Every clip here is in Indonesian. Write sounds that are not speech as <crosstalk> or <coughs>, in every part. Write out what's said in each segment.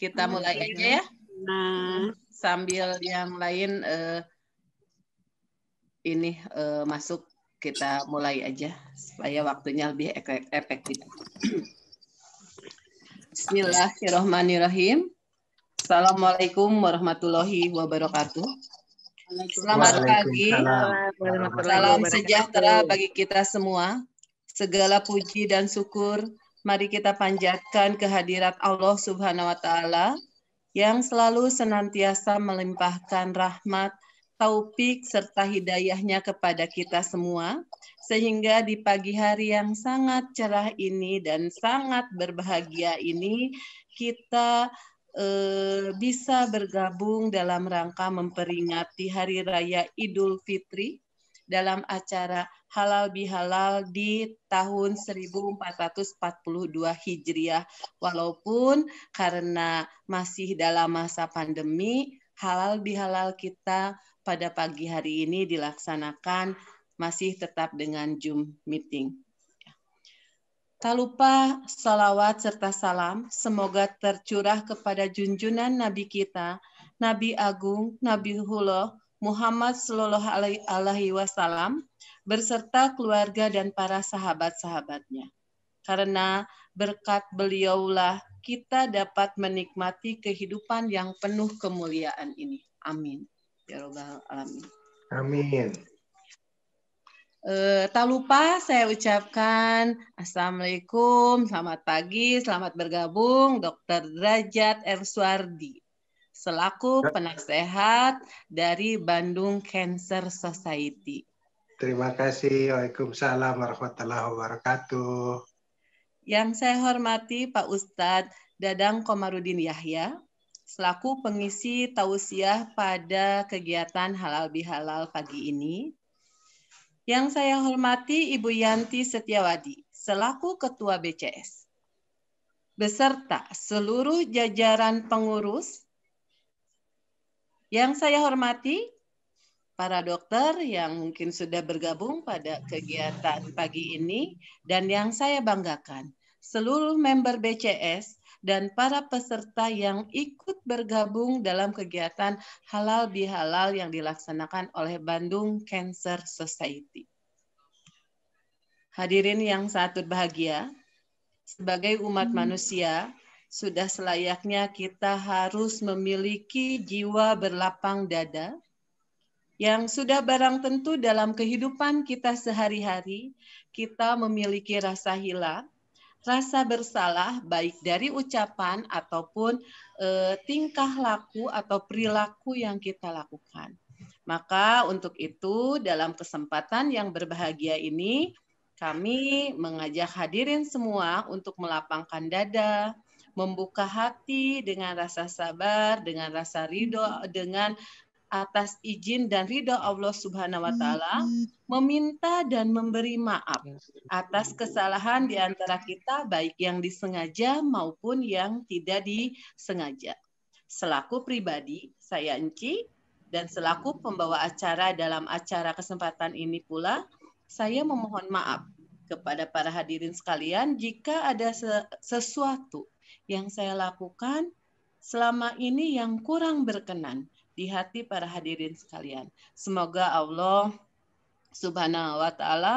Kita nah, mulai aja ya. Nah, sambil yang lain uh, ini uh, masuk kita mulai aja supaya waktunya lebih efektif. Bismillahirrahmanirrahim. Assalamualaikum warahmatullahi wabarakatuh. Selamat pagi. Salam sejahtera bagi kita semua. Segala puji dan syukur Mari kita panjatkan kehadirat Allah Subhanahu wa taala yang selalu senantiasa melimpahkan rahmat, taufik serta hidayahnya kepada kita semua sehingga di pagi hari yang sangat cerah ini dan sangat berbahagia ini kita eh, bisa bergabung dalam rangka memperingati hari raya Idul Fitri dalam acara halal bihalal di tahun 1442 Hijriah. Walaupun karena masih dalam masa pandemi, halal bihalal kita pada pagi hari ini dilaksanakan masih tetap dengan Zoom meeting. Tak lupa salawat serta salam semoga tercurah kepada junjunan Nabi kita, Nabi Agung, Nabi Huloh, Muhammad Sallallahu Alaihi Wasallam berserta keluarga dan para sahabat-sahabatnya. Karena berkat beliaulah kita dapat menikmati kehidupan yang penuh kemuliaan ini. Amin. Ya Rabbal Alamin. Amin. Uh, tak lupa saya ucapkan Assalamualaikum, selamat pagi, selamat bergabung Dr. Derajat Suardi selaku ya. penasehat dari Bandung Cancer Society. Terima kasih. Waalaikumsalam warahmatullahi wabarakatuh. Yang saya hormati Pak Ustadz Dadang Komarudin Yahya, selaku pengisi tausiah pada kegiatan halal bihalal pagi ini. Yang saya hormati Ibu Yanti Setiawadi, selaku Ketua BCS. Beserta seluruh jajaran pengurus yang saya hormati, para dokter yang mungkin sudah bergabung pada kegiatan pagi ini, dan yang saya banggakan, seluruh member BCS dan para peserta yang ikut bergabung dalam kegiatan halal bihalal yang dilaksanakan oleh Bandung Cancer Society. Hadirin yang satu berbahagia sebagai umat hmm. manusia, sudah selayaknya kita harus memiliki jiwa berlapang dada yang sudah barang tentu dalam kehidupan kita sehari-hari kita memiliki rasa hilang, rasa bersalah baik dari ucapan ataupun e, tingkah laku atau perilaku yang kita lakukan. Maka untuk itu dalam kesempatan yang berbahagia ini kami mengajak hadirin semua untuk melapangkan dada, membuka hati dengan rasa sabar, dengan rasa ridho, dengan atas izin dan ridho Allah Subhanahu wa taala hmm. meminta dan memberi maaf ya, atas kesalahan di antara kita baik yang disengaja maupun yang tidak disengaja. Selaku pribadi, saya Enci dan selaku pembawa acara dalam acara kesempatan ini pula, saya memohon maaf kepada para hadirin sekalian jika ada sesuatu yang saya lakukan selama ini yang kurang berkenan di hati para hadirin sekalian. Semoga Allah Subhanahu wa taala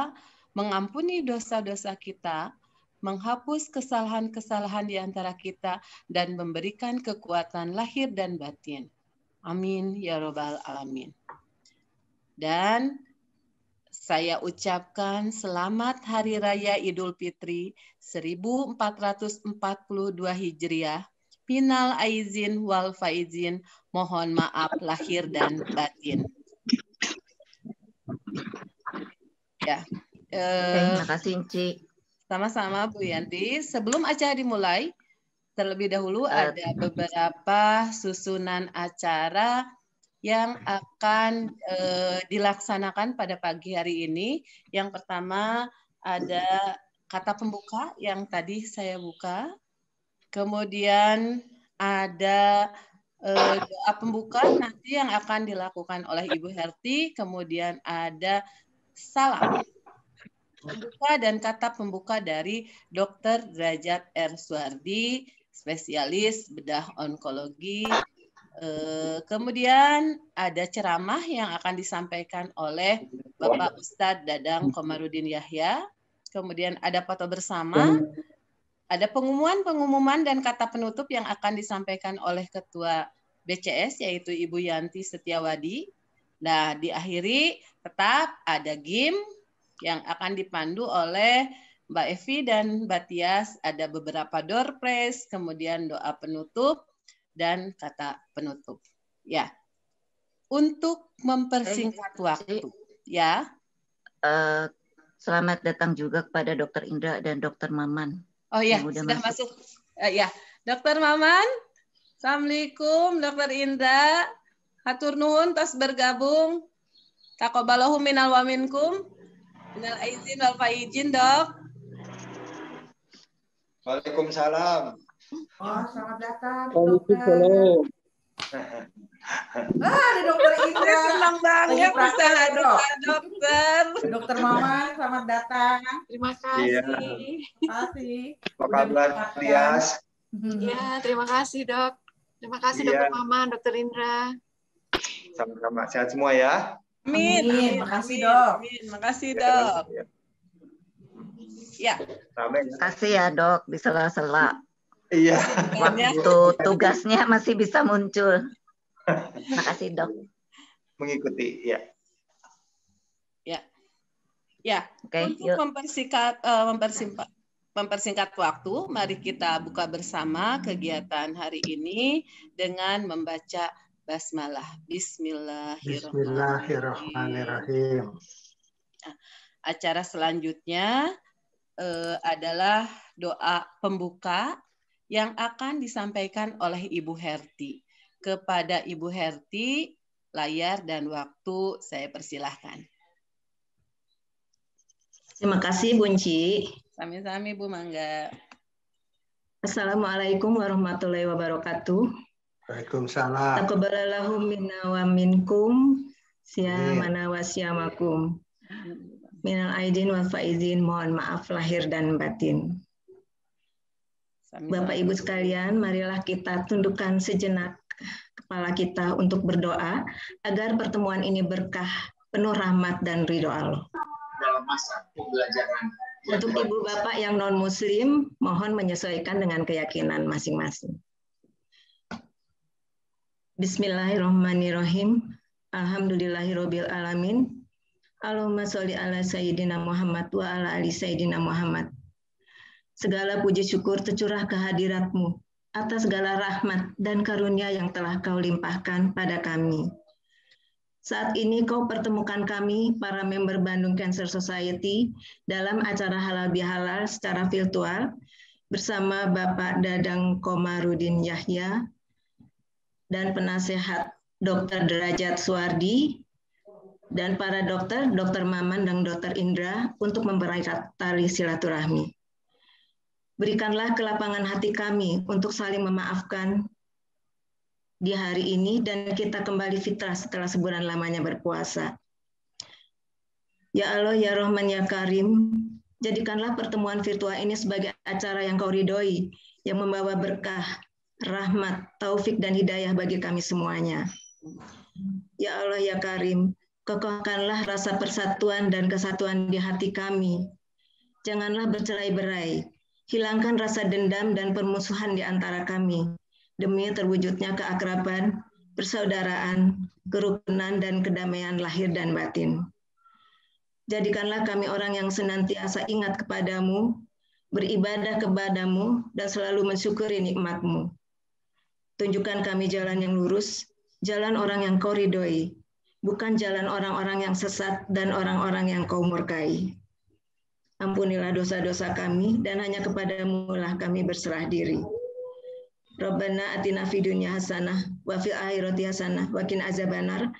mengampuni dosa-dosa kita, menghapus kesalahan-kesalahan di antara kita dan memberikan kekuatan lahir dan batin. Amin ya robbal alamin. Dan saya ucapkan selamat Hari Raya Idul Fitri 1442 Hijriah. Pinal aizin wal faizin, mohon maaf lahir dan batin. Ya. Eh, Terima kasih, Ci. Sama-sama, Bu Yanti. Sebelum acara dimulai, terlebih dahulu eh, ada beberapa susunan acara yang akan eh, dilaksanakan pada pagi hari ini. Yang pertama ada kata pembuka yang tadi saya buka. Kemudian ada eh, doa pembuka nanti yang akan dilakukan oleh Ibu Herti. Kemudian ada salam pembuka dan kata pembuka dari Dr. Derajat R. Suardi, spesialis bedah onkologi Eh, kemudian ada ceramah yang akan disampaikan oleh Bapak Ustadz Dadang Komarudin Yahya. Kemudian ada foto bersama, ada pengumuman-pengumuman dan kata penutup yang akan disampaikan oleh Ketua BCS yaitu Ibu Yanti Setiawadi. Nah, diakhiri tetap ada game yang akan dipandu oleh Mbak Evi dan Mbak Tias, ada beberapa door prize, kemudian doa penutup, dan kata penutup. Ya. Untuk mempersingkat waktu, ya. Uh, selamat datang juga kepada Dokter Indra dan Dokter Maman. Oh ya, sudah masuk. masuk. Uh, ya, Dokter Maman, Assalamualaikum, Dokter Indra. Hatur nuhun tas bergabung. Takobalohu minal wa minkum. Minal aizin wal faizin, Dok. Waalaikumsalam. Oh, selamat datang. Waalaikumsalam. Ah, ada dokter Indra. Senang banget bisa ada dokter. Dokter Mama, selamat datang. Terima iya. kasih. Iya. Terima kasih. Apa kabar, Tias? Ya, terima kasih, Dok. Terima kasih, iya. Dokter Mama, Dokter Indra. Sama-sama. Sehat semua ya. Amin. Amin. Amin. Makasih, Dok. Amin. Makasih, iya, Dok. Ya. Terima iya. kasih ya, Dok. Bisa sela-sela Iya. Waktu tugasnya masih bisa muncul. Terima kasih dok. Mengikuti, ya. Ya, ya. Okay, Untuk yuk. mempersingkat uh, eh, mempersingkat mempersingkat waktu, mari kita buka bersama kegiatan hari ini dengan membaca basmalah. Bismillahirrahmanirrahim. Bismillahirrahmanirrahim. acara selanjutnya uh, adalah doa pembuka yang akan disampaikan oleh Ibu Herti. Kepada Ibu Herti, layar dan waktu saya persilahkan. Terima kasih Bunci. Sami-sami Bu Mangga. Assalamualaikum warahmatullahi wabarakatuh. Waalaikumsalam. Aku minna wa minkum siamana wa siamakum. Minal aidin wal faizin, mohon maaf lahir dan batin. Bapak Ibu sekalian, marilah kita tundukkan sejenak kepala kita untuk berdoa agar pertemuan ini berkah, penuh rahmat dan ridho Allah. Dalam masa pembelajaran. Untuk Ibu Bapak yang non-Muslim, mohon menyesuaikan dengan keyakinan masing-masing. Bismillahirrahmanirrahim. alamin. Allahumma sholli ala Sayyidina Muhammad wa ala ali Sayyidina Muhammad. Segala puji syukur tercurah kehadiratmu atas segala rahmat dan karunia yang telah kau limpahkan pada kami. Saat ini kau pertemukan kami, para member Bandung Cancer Society, dalam acara halal bihalal secara virtual bersama Bapak Dadang Komarudin Yahya dan penasehat Dr. Derajat Suardi dan para dokter, Dr. Maman dan Dr. Indra untuk mempererat tali silaturahmi. Berikanlah kelapangan hati kami untuk saling memaafkan di hari ini dan kita kembali fitrah setelah sebulan lamanya berpuasa. Ya Allah, Ya Rahman, Ya Karim, jadikanlah pertemuan virtual ini sebagai acara yang kau ridhoi, yang membawa berkah, rahmat, taufik, dan hidayah bagi kami semuanya. Ya Allah, Ya Karim, kokohkanlah rasa persatuan dan kesatuan di hati kami. Janganlah bercerai-berai, Hilangkan rasa dendam dan permusuhan di antara kami, demi terwujudnya keakraban, persaudaraan, kerukunan, dan kedamaian lahir dan batin. Jadikanlah kami orang yang senantiasa ingat kepadamu, beribadah kepadamu, dan selalu mensyukuri nikmatmu. Tunjukkan kami jalan yang lurus, jalan orang yang kau ridhoi, bukan jalan orang-orang yang sesat dan orang-orang yang kau murkai. Ampunilah dosa-dosa kami dan hanya kepadamu lah kami berserah diri. Rabbana atina fidunya dunya hasanah wa fil akhirati hasanah wa qina azabannar.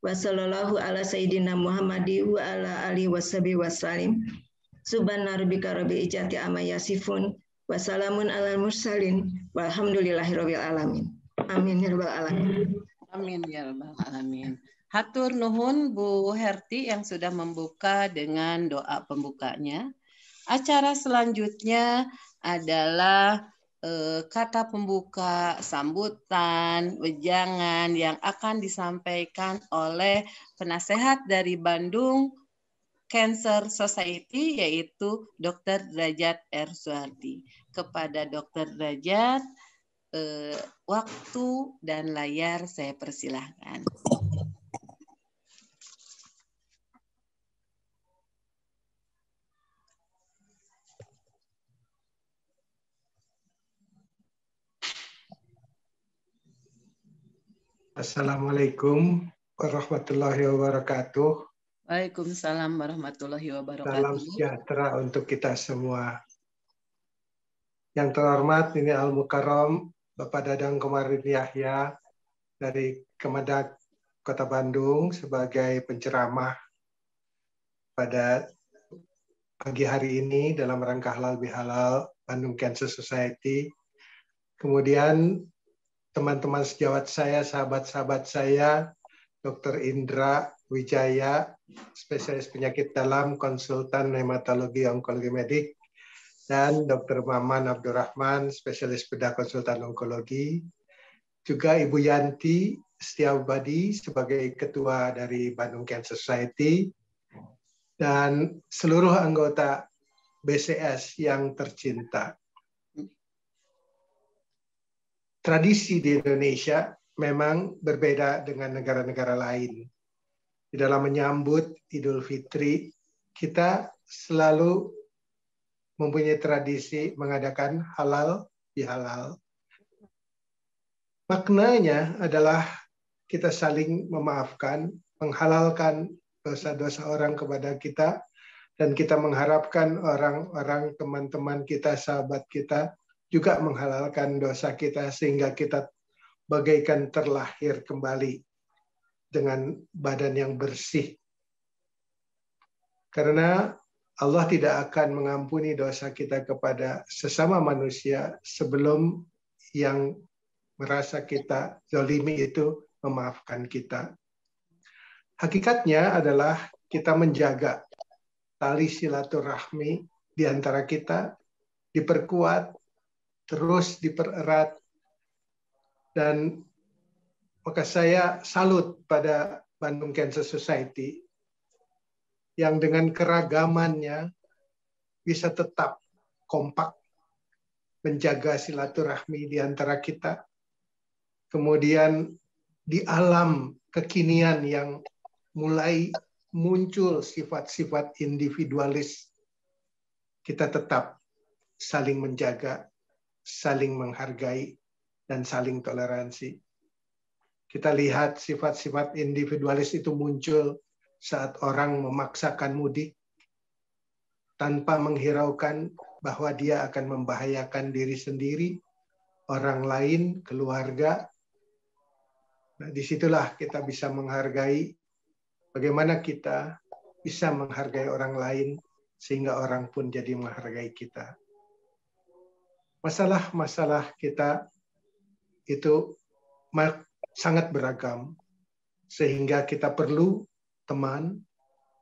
Wa sallallahu ala sayyidina Muhammadi wa ala alihi washabi wasallim. Subhana rabbika rabbil izzati amma yasifun wa salamun alal mursalin walhamdulillahi rabbil alamin. Amin ya rabbal alamin. Amin ya rabbal alamin. Hatur Nuhun Bu Herti yang sudah membuka dengan doa pembukanya. Acara selanjutnya adalah eh, kata pembuka, sambutan, wejangan yang akan disampaikan oleh penasehat dari Bandung Cancer Society yaitu Dr. Derajat R. Suhardi. Kepada Dr. Derajat, eh, waktu dan layar saya persilahkan. Assalamualaikum warahmatullahi wabarakatuh. Waalaikumsalam warahmatullahi wabarakatuh. Salam sejahtera untuk kita semua. Yang terhormat ini Al Mukarram Bapak Dadang Komarudin Yahya dari Kemenak Kota Bandung sebagai penceramah pada pagi hari ini dalam rangka halal bihalal Bandung Cancer Society. Kemudian teman-teman sejawat saya, sahabat-sahabat saya, Dr. Indra Wijaya, spesialis penyakit dalam, konsultan hematologi onkologi medik, dan Dr. Maman Abdurrahman, spesialis bedah konsultan onkologi. Juga Ibu Yanti Setiabadi sebagai ketua dari Bandung Cancer Society dan seluruh anggota BCS yang tercinta tradisi di Indonesia memang berbeda dengan negara-negara lain. Di dalam menyambut Idul Fitri, kita selalu mempunyai tradisi mengadakan halal bihalal. Maknanya adalah kita saling memaafkan, menghalalkan dosa-dosa orang kepada kita, dan kita mengharapkan orang-orang teman-teman kita, sahabat kita, juga menghalalkan dosa kita sehingga kita bagaikan terlahir kembali dengan badan yang bersih. Karena Allah tidak akan mengampuni dosa kita kepada sesama manusia sebelum yang merasa kita zolimi itu memaafkan kita. Hakikatnya adalah kita menjaga tali silaturahmi di antara kita, diperkuat terus dipererat dan maka saya salut pada Bandung Cancer Society yang dengan keragamannya bisa tetap kompak menjaga silaturahmi di antara kita. Kemudian di alam kekinian yang mulai muncul sifat-sifat individualis, kita tetap saling menjaga saling menghargai dan saling toleransi. Kita lihat sifat-sifat individualis itu muncul saat orang memaksakan mudik tanpa menghiraukan bahwa dia akan membahayakan diri sendiri, orang lain, keluarga. Nah, disitulah kita bisa menghargai bagaimana kita bisa menghargai orang lain sehingga orang pun jadi menghargai kita masalah-masalah kita itu sangat beragam sehingga kita perlu teman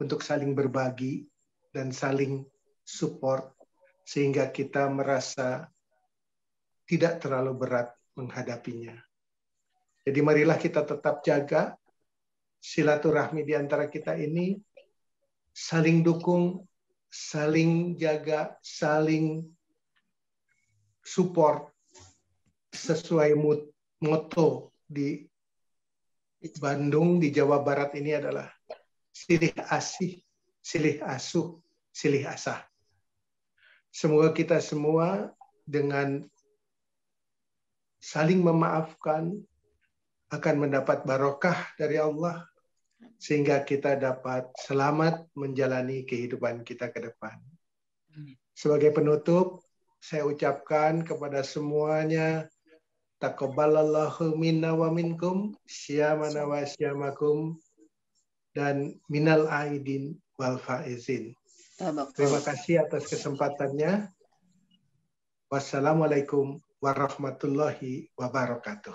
untuk saling berbagi dan saling support sehingga kita merasa tidak terlalu berat menghadapinya. Jadi marilah kita tetap jaga silaturahmi di antara kita ini, saling dukung, saling jaga, saling support sesuai moto di Bandung di Jawa Barat ini adalah silih asih, silih asuh, silih asah. Semoga kita semua dengan saling memaafkan akan mendapat barokah dari Allah sehingga kita dapat selamat menjalani kehidupan kita ke depan. Sebagai penutup, saya ucapkan kepada semuanya taqabbalallahu minna wa minkum syamana wa syamakum dan minal aidin wal faizin. Terima kasih atas kesempatannya. Wassalamualaikum warahmatullahi wabarakatuh.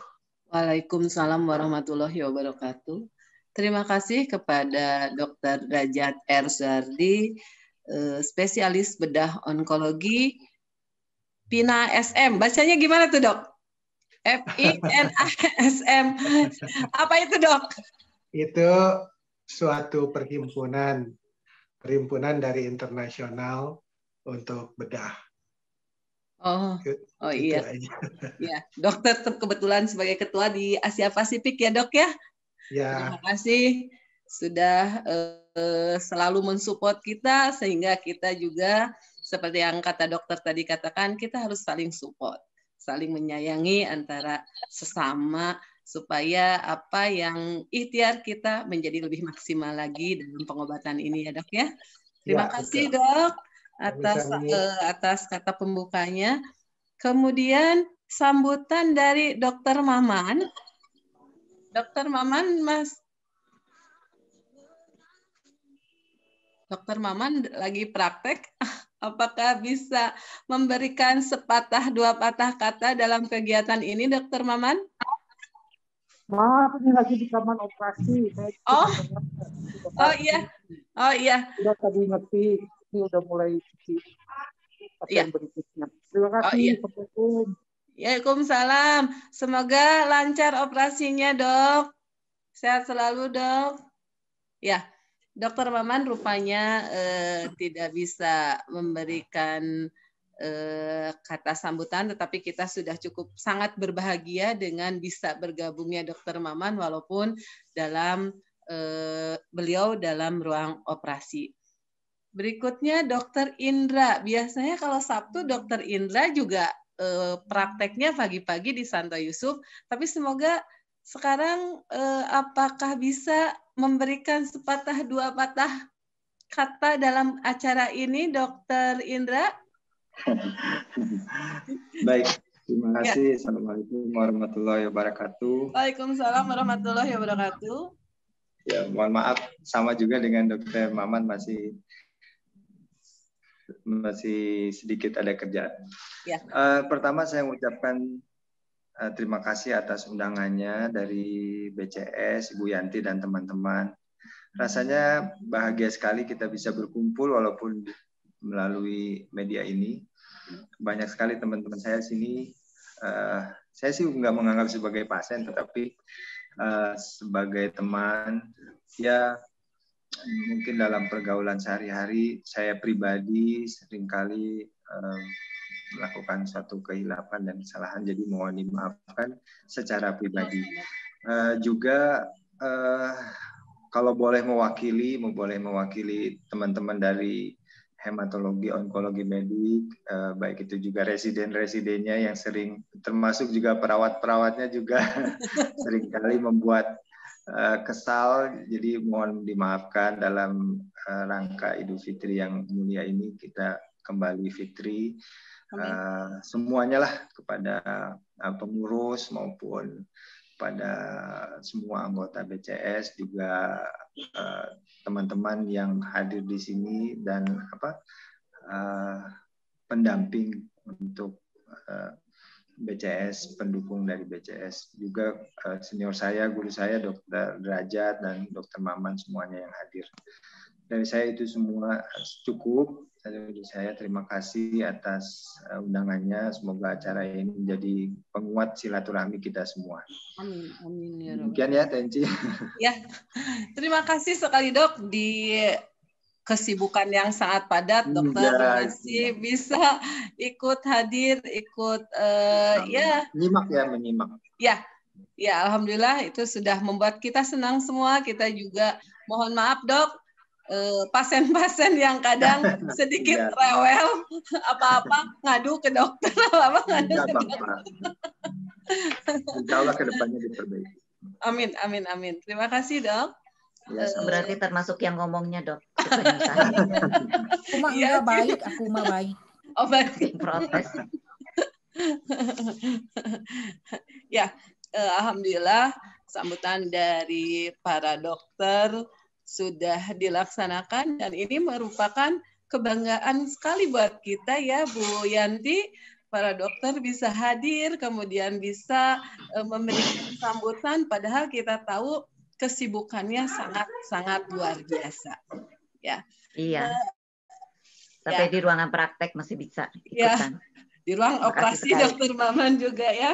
Waalaikumsalam warahmatullahi wabarakatuh. Terima kasih kepada Dr. Rajat R. Eh, spesialis bedah onkologi Pina SM. Bacanya gimana tuh, Dok? F I N A S M. Apa itu, Dok? Itu suatu perhimpunan perhimpunan dari internasional untuk bedah. Oh, oh iya. <laughs> Ya, dokter kebetulan sebagai ketua di Asia Pasifik ya dok ya. Ya. Terima kasih sudah uh, selalu mensupport kita sehingga kita juga seperti yang kata dokter tadi katakan, kita harus saling support, saling menyayangi antara sesama supaya apa yang ikhtiar kita menjadi lebih maksimal lagi dalam pengobatan ini ya dok ya. Terima ya, kasih betul. dok atas uh, atas kata pembukanya. Kemudian sambutan dari Dokter Maman. Dokter Maman Mas Dokter Maman lagi praktek, <laughs> apakah bisa memberikan sepatah dua patah kata dalam kegiatan ini, Dokter Maman? Maaf, ini lagi di kamar operasi. oh, oh iya, oh iya. Sudah tadi ngerti, ini udah mulai cuci. yang berikutnya. Terima oh kasih. Oh, iya. Waalaikumsalam. Semoga lancar operasinya, dok. Sehat selalu, dok. Ya, Dokter Maman rupanya eh, tidak bisa memberikan eh, kata sambutan, tetapi kita sudah cukup sangat berbahagia dengan bisa bergabungnya Dokter Maman walaupun dalam eh, beliau dalam ruang operasi. Berikutnya Dokter Indra. Biasanya kalau Sabtu Dokter Indra juga eh, prakteknya pagi-pagi di Santo Yusuf, tapi semoga sekarang eh, apakah bisa memberikan sepatah dua patah kata dalam acara ini, Dokter Indra? <laughs> Baik, terima ya. kasih. Ya. Assalamualaikum warahmatullahi wabarakatuh. Waalaikumsalam warahmatullahi wabarakatuh. Ya, mohon maaf, sama juga dengan Dokter Maman masih masih sedikit ada kerjaan. Ya. Uh, pertama saya mengucapkan Eh, terima kasih atas undangannya dari BCS, Ibu Yanti dan teman-teman. Rasanya bahagia sekali kita bisa berkumpul walaupun melalui media ini. Banyak sekali teman-teman saya sini. Uh, saya sih nggak menganggap sebagai pasien, tetapi uh, sebagai teman. Ya mungkin dalam pergaulan sehari-hari saya pribadi seringkali uh, melakukan satu kehilapan dan kesalahan jadi mohon dimaafkan secara pribadi uh, juga uh, kalau boleh mewakili boleh mewakili teman-teman dari hematologi, onkologi medik, uh, baik itu juga residen-residennya yang sering, termasuk juga perawat-perawatnya juga <laughs> seringkali membuat kesal. Jadi mohon dimaafkan dalam rangka Idul Fitri yang mulia ini kita kembali Fitri, uh, semuanya lah kepada uh, pengurus maupun pada semua anggota BCS juga eh, teman-teman uh, yang hadir di sini dan apa uh, pendamping untuk uh, BCS pendukung dari BCS juga uh, senior saya guru saya dokter Derajat dan dokter Maman semuanya yang hadir dari saya itu semua cukup dari saya terima kasih atas eh, undangannya semoga acara ini menjadi penguat silaturahmi kita semua amin amin ya demikian ya Tenci <laughs> ya terima kasih sekali dok di kesibukan yang sangat padat hmm, dokter ya, masih ya. bisa ikut hadir ikut uh, ya menyimak ya menyimak ya ya alhamdulillah itu sudah membuat kita senang semua kita juga mohon maaf dok Eh, pasien-pasien yang kadang <laughs> iya. sedikit rewel apa-apa ngadu ke dokter <laughs> apa iya, ngadu ke Insya Allah kedepannya diperbaiki. Amin, amin, amin. Terima kasih dok. Ya, Berarti termasuk yang ngomongnya dok. <laughs> aku ya, baik, aku mah baik. Oh baik. Protes. ya, eh, alhamdulillah sambutan dari para dokter sudah dilaksanakan dan ini merupakan kebanggaan sekali buat kita ya Bu Yanti para dokter bisa hadir kemudian bisa e, memberikan sambutan padahal kita tahu kesibukannya sangat sangat luar biasa ya iya uh, e, sampai ya. di ruangan praktek masih bisa ya. ikutan. ya di ruang Terima operasi dokter Maman juga ya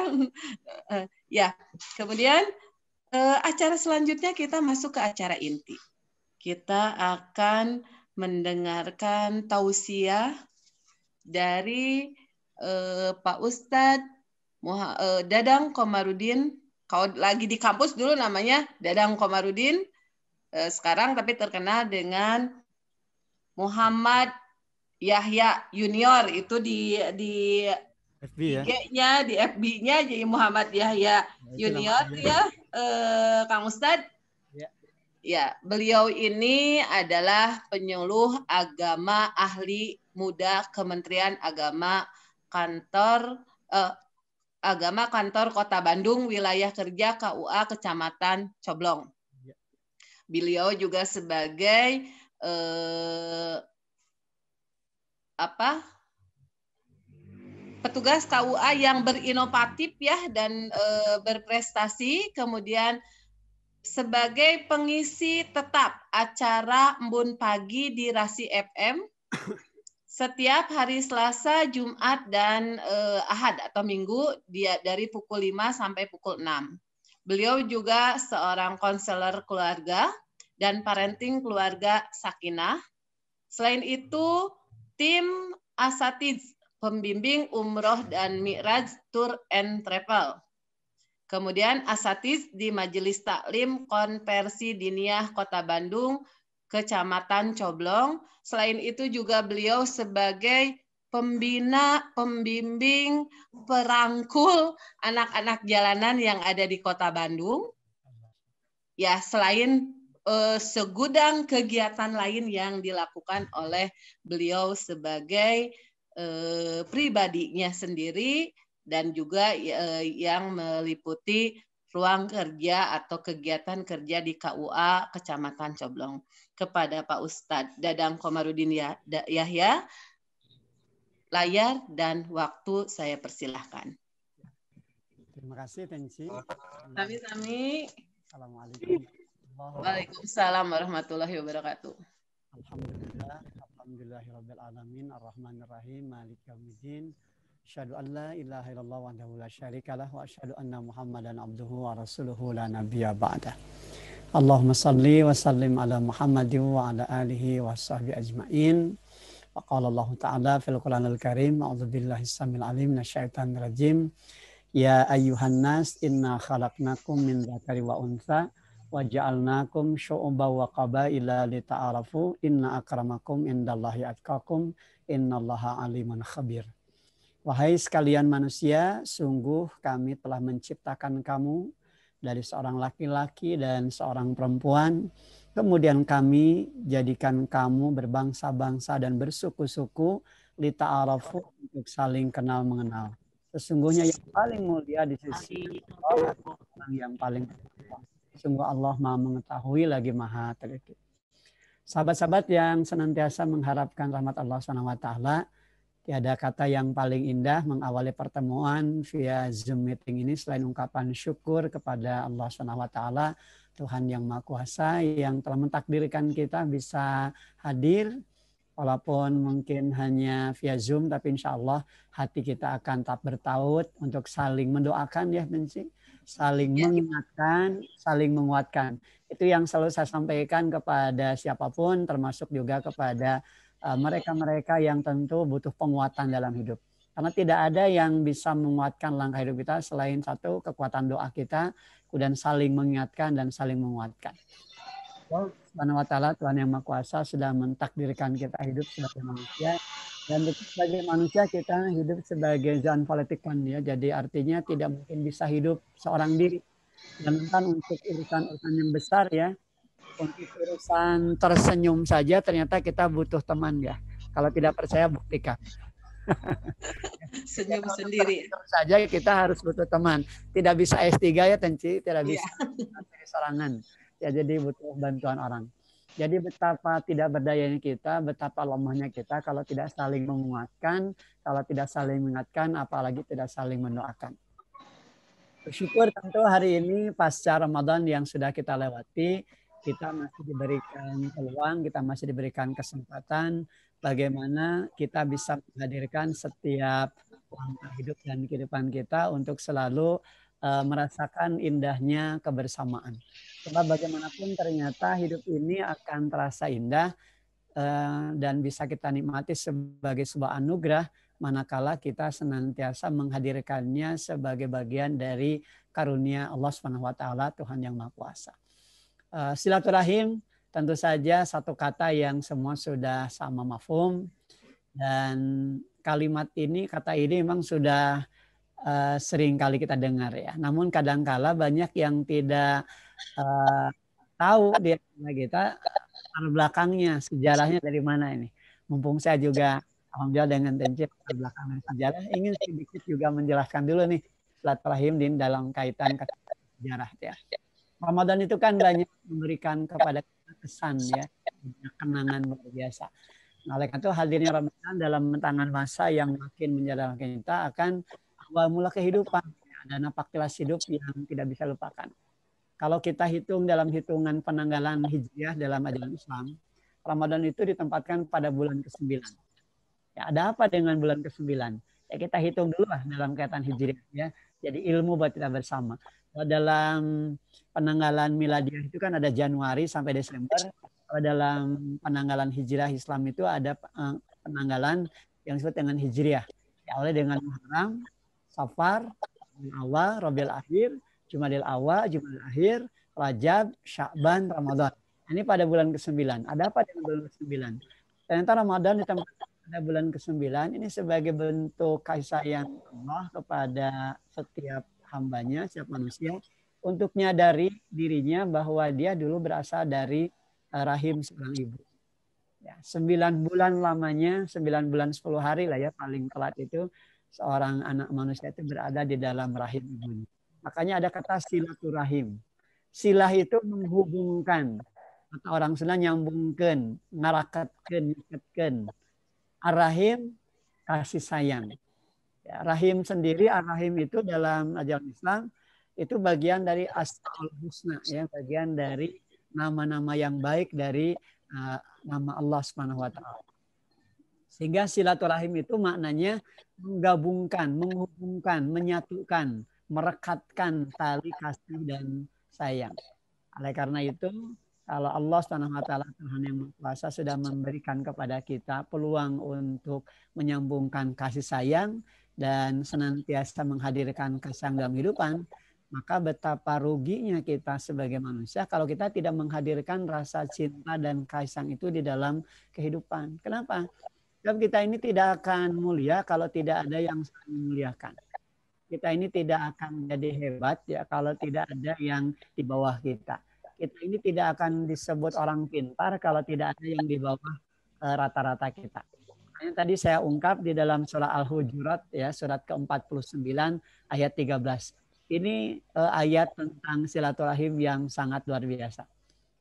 e, ya kemudian uh, acara selanjutnya kita masuk ke acara inti kita akan mendengarkan tausiah dari uh, Pak Ustadz Moha, uh, Dadang Komarudin. Kalau lagi di kampus dulu namanya Dadang Komarudin, Uh, sekarang tapi terkenal dengan Muhammad Yahya Junior itu di di FB ya. IG-nya di FB-nya jadi Muhammad Yahya nah, Junior ya. Kang Ustadz Ya, beliau ini adalah penyuluh agama ahli muda Kementerian Agama Kantor eh, Agama Kantor Kota Bandung Wilayah Kerja KUA Kecamatan Coblong. Ya. Beliau juga sebagai eh, apa? petugas KUA yang berinovatif ya dan eh, berprestasi kemudian sebagai pengisi tetap acara Embun Pagi di Rasi FM <coughs> setiap hari Selasa, Jumat, dan eh, Ahad atau Minggu dia dari pukul 5 sampai pukul 6. Beliau juga seorang konselor keluarga dan parenting keluarga Sakinah. Selain itu, tim asatid pembimbing umroh dan Mi'raj Tour and Travel Kemudian asatis di Majelis Taklim Konversi Diniyah Kota Bandung, Kecamatan Coblong. Selain itu juga beliau sebagai pembina, pembimbing, perangkul anak-anak jalanan yang ada di Kota Bandung. Ya, selain eh, segudang kegiatan lain yang dilakukan oleh beliau sebagai eh, pribadinya sendiri dan juga ya, eh, yang meliputi ruang kerja atau kegiatan kerja di KUA Kecamatan Coblong kepada Pak Ustadz Dadang Komarudin Yahya. Layar dan waktu saya persilahkan. Terima kasih, Tenci. Sami-sami. Assalamualaikum. Waalaikumsalam warahmatullahi wabarakatuh. Alhamdulillah. Alhamdulillahirrahmanirrahim. Alhamdulillahirrahmanirrahim. rahmanirrahim Asyhadu an la ilaha illallah wahdahu la syarikalah wa asyhadu anna Muhammadan abduhu wa rasuluhu la nabiyya ba'da. Allahumma salli wa sallim ala Muhammadin wa ala alihi wa sahbihi ajma'in. Wa qala Allah Ta'ala fil Qur'an al-Karim, billahi samil alim rajim. Ya nas inna khalaqnakum min wa untha wa ja'alnakum syu'uba wa qabaila lita'arafu inna akramakum indallahi khabir. Wahai sekalian manusia, sungguh kami telah menciptakan kamu dari seorang laki-laki dan seorang perempuan. Kemudian kami jadikan kamu berbangsa-bangsa dan bersuku-suku ta'arafu untuk saling kenal mengenal. Sesungguhnya yang paling mulia di sisi Allah orang yang paling sungguh Allah Maha mengetahui lagi Maha teliti. Sahabat-sahabat yang senantiasa mengharapkan rahmat Allah swt. Ya, ada kata yang paling indah mengawali pertemuan via Zoom meeting ini selain ungkapan syukur kepada Allah Subhanahu wa taala, Tuhan yang Maha Kuasa yang telah mentakdirkan kita bisa hadir walaupun mungkin hanya via Zoom tapi insya Allah hati kita akan tetap bertaut untuk saling mendoakan ya Benci saling ya. mengingatkan, saling menguatkan. Itu yang selalu saya sampaikan kepada siapapun, termasuk juga kepada Eh, mereka-mereka yang tentu butuh penguatan dalam hidup. Karena tidak ada yang bisa menguatkan langkah hidup kita selain satu kekuatan doa kita, kemudian saling mengingatkan dan saling menguatkan. Subhanahu wa taala Tuhan yang Maha Kuasa sudah mentakdirkan kita hidup sebagai manusia dan sebagai manusia kita hidup sebagai zan politikan, ya. Jadi artinya tidak mungkin bisa hidup seorang diri. Dan untuk urusan-urusan yang besar ya, untuk urusan tersenyum saja ternyata kita butuh teman ya. Kalau tidak percaya buktikan. <laughs> Senyum ya, sendiri. saja kita harus butuh teman. Tidak bisa S3 ya Tenci, tidak bisa yeah. serangan. Ya jadi butuh bantuan orang. Jadi betapa tidak berdayanya kita, betapa lemahnya kita kalau tidak saling menguatkan, kalau tidak saling mengingatkan, apalagi tidak saling mendoakan. Bersyukur tentu hari ini pasca Ramadan yang sudah kita lewati, kita masih diberikan peluang, kita masih diberikan kesempatan bagaimana kita bisa menghadirkan setiap langkah hidup dan kehidupan kita untuk selalu uh, merasakan indahnya kebersamaan. Sebab bagaimanapun ternyata hidup ini akan terasa indah uh, dan bisa kita nikmati sebagai sebuah anugerah manakala kita senantiasa menghadirkannya sebagai bagian dari karunia Allah Subhanahu wa taala Tuhan yang Maha Kuasa. Eh, silaturahim tentu saja satu kata yang semua sudah sama mafum dan kalimat ini kata ini memang sudah uh, sering kali kita dengar ya. Namun kadangkala banyak yang tidak uh, tahu nah kita belakangnya sejarahnya dari mana ini. Mumpung saya juga alhamdulillah dengan tenci latar sejarah ingin sedikit juga menjelaskan dulu nih silaturahim di dalam kaitan sejarah ya. Ramadan itu kan banyak memberikan kepada kita kesan ya, kenangan luar biasa. Nah, oleh karena itu hadirnya Ramadan dalam tangan masa yang makin menjadi kita akan awal mula kehidupan ada napak kelas hidup yang tidak bisa lupakan. Kalau kita hitung dalam hitungan penanggalan hijriah dalam ajaran Islam, Ramadan itu ditempatkan pada bulan ke-9. Ya, ada apa dengan bulan ke-9? Ya, kita hitung dulu lah dalam kaitan hijriah ya. Jadi ilmu buat kita bersama dalam penanggalan miladiah itu kan ada Januari sampai Desember. Kalau dalam penanggalan hijrah Islam itu ada eh, penanggalan yang disebut dengan hijriah. Awalnya dengan Muharram, Safar, Awal, Rabiul Akhir, Jumadil Awal, Jumadil Akhir, Rajab, Sya'ban, Ramadan. Ini pada bulan ke-9. Ada apa dengan bulan ke-9? Ternyata Ramadan tempat pada bulan ke-9 ini sebagai bentuk kasih sayang Allah kepada setiap hambanya, setiap manusia untuk menyadari dirinya bahwa dia dulu berasal dari eh, rahim seorang ibu. Ya, 9 bulan lamanya, sembilan bulan sepuluh hari lah ya paling telat itu seorang anak manusia itu berada di dalam rahim ibunya. Makanya ada kata silaturahim. Silah itu menghubungkan kata orang sana nyambungkan, ngarakatkan, nyeketkan. Arahim kasih sayang. Ya, rahim sendiri ar-rahim itu dalam ajaran Islam itu bagian dari asmaul husna ya bagian dari nama-nama yang baik dari uh, nama Allah Subhanahu wa taala. Sehingga silaturahim itu maknanya menggabungkan, menghubungkan, menyatukan, merekatkan tali kasih dan sayang. Oleh karena itu, kalau Allah Subhanahu wa taala Tuhan yang Maha Kuasa sudah memberikan kepada kita peluang untuk menyambungkan kasih sayang, dan senantiasa menghadirkan dalam kehidupan, maka betapa ruginya kita sebagai manusia kalau kita tidak menghadirkan rasa cinta dan kaisang itu di dalam kehidupan. Kenapa? Sebab kita ini tidak akan mulia kalau tidak ada yang memuliakan. Kita ini tidak akan menjadi hebat ya kalau tidak ada yang di bawah kita. Kita ini tidak akan disebut orang pintar kalau tidak ada yang di bawah eh, rata-rata kita Makanya tadi saya ungkap di dalam surah Al-Hujurat ya surat ke-49 ayat 13. Ini eh, ayat tentang silaturahim yang sangat luar biasa.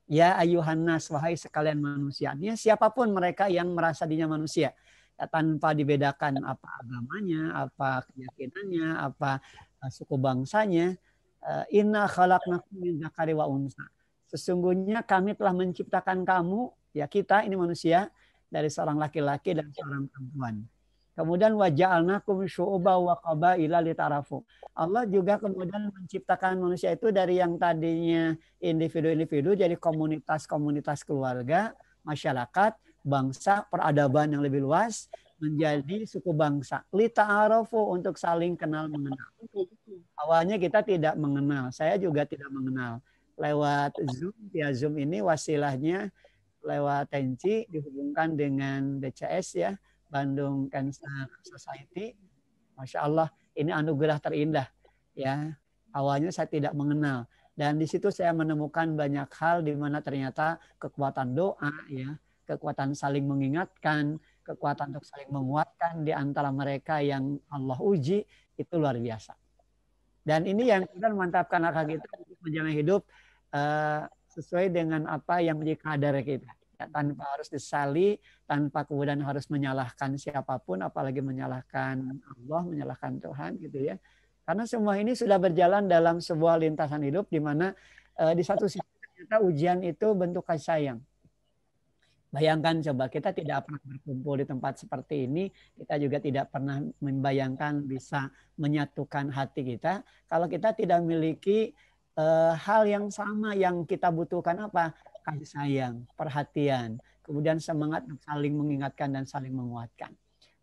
Ya ayuhan nas wahai sekalian manusia. Ini siapapun mereka yang merasa dirinya manusia ya, tanpa dibedakan apa agamanya, apa keyakinannya, apa uh, suku bangsanya. Uh, Inna khalaqnakum min zakari wa unsa. Sesungguhnya kami telah menciptakan kamu ya kita ini manusia dari seorang laki-laki dan seorang perempuan. Kemudian waja'alnakum syu'uba wa qabaila litarafu. Allah juga kemudian menciptakan manusia itu dari yang tadinya individu-individu jadi komunitas-komunitas keluarga, masyarakat, bangsa, peradaban yang lebih luas menjadi suku bangsa. Lita'arafu untuk saling kenal mengenal. Awalnya kita tidak mengenal, saya juga tidak mengenal. Lewat Zoom, ya Zoom ini wasilahnya lewat tensi dihubungkan dengan BCS ya, Bandung Cancer Society. Masya Allah, ini anugerah terindah ya. Awalnya saya tidak mengenal dan di situ saya menemukan banyak hal di mana ternyata kekuatan doa ya, kekuatan saling mengingatkan, kekuatan untuk saling menguatkan di antara mereka yang Allah uji itu luar biasa. Dan ini yang kita mantapkan akal kita untuk menjalani hidup uh, sesuai dengan apa yang menjadi kadar kita. Ya, tanpa harus disali, tanpa kemudian harus menyalahkan siapapun, apalagi menyalahkan Allah, menyalahkan Tuhan gitu ya. Karena semua ini sudah berjalan dalam sebuah lintasan hidup di mana eh, di satu sisi kita ujian itu bentuk kasih sayang. Bayangkan coba kita tidak pernah berkumpul di tempat seperti ini, kita juga tidak pernah membayangkan bisa menyatukan hati kita kalau kita tidak memiliki e, eh, hal yang sama yang kita butuhkan apa? kasih sayang, perhatian, kemudian semangat saling mengingatkan dan saling menguatkan.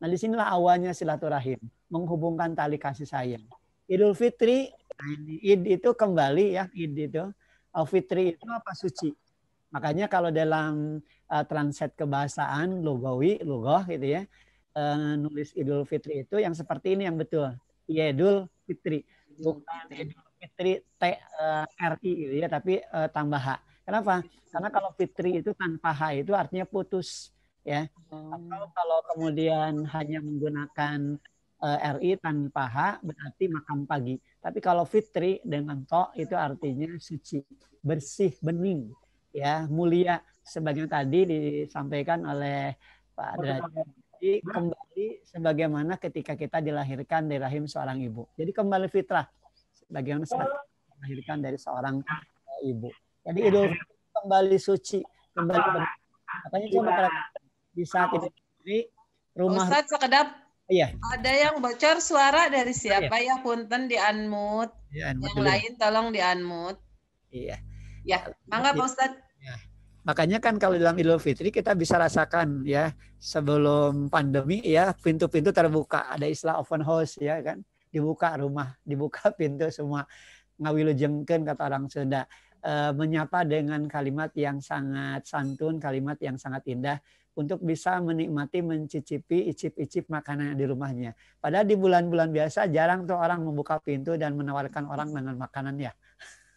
Nah, disinilah awalnya silaturahim, menghubungkan tali kasih sayang. Idul Fitri, nah, Id itu kembali ya, Id itu. Fitri itu apa suci? Makanya kalau dalam uh, translate kebahasaan logawi, logoh gitu ya, uh, nulis Idul Fitri itu yang seperti ini yang betul. Idul Fitri. Bukan Idul Fitri T eh, R I, gitu ya, tapi uh, tambah H Kenapa? Karena kalau fitri itu tanpa ha itu artinya putus ya. Hmm. Atau kalau kemudian hanya menggunakan eh, RI tanpa H berarti makam pagi. Tapi kalau fitri dengan to itu artinya suci, bersih, bening, ya mulia. Sebagian tadi disampaikan oleh Pak Jadi kembali sebagaimana ketika kita dilahirkan dari rahim seorang ibu. Jadi kembali fitrah sebagaimana saat dilahirkan dari seorang eh, ibu. Jadi Idul nah, Fitri kembali suci, kembali apa ah, Makanya iya. coba kalau di saat Idul Fitri rumah Ustaz sekedap Iya. Ada yang bocor suara dari oh, siapa iya. ya Punten di unmute. Ya, unmute yang lain tolong di unmute. Iya. Ya, mangga Pak iya. Ustaz. Ya. Makanya kan kalau dalam Idul Fitri kita bisa rasakan ya sebelum pandemi ya pintu-pintu terbuka ada istilah open house ya kan dibuka rumah dibuka <laughs> pintu semua jengken kata orang Sunda Eh, menyapa dengan kalimat yang sangat santun, kalimat yang sangat indah untuk bisa menikmati, mencicipi, icip-icip makanan di rumahnya. Padahal di bulan-bulan biasa jarang tuh orang membuka pintu dan menawarkan orang dengan makanan ya.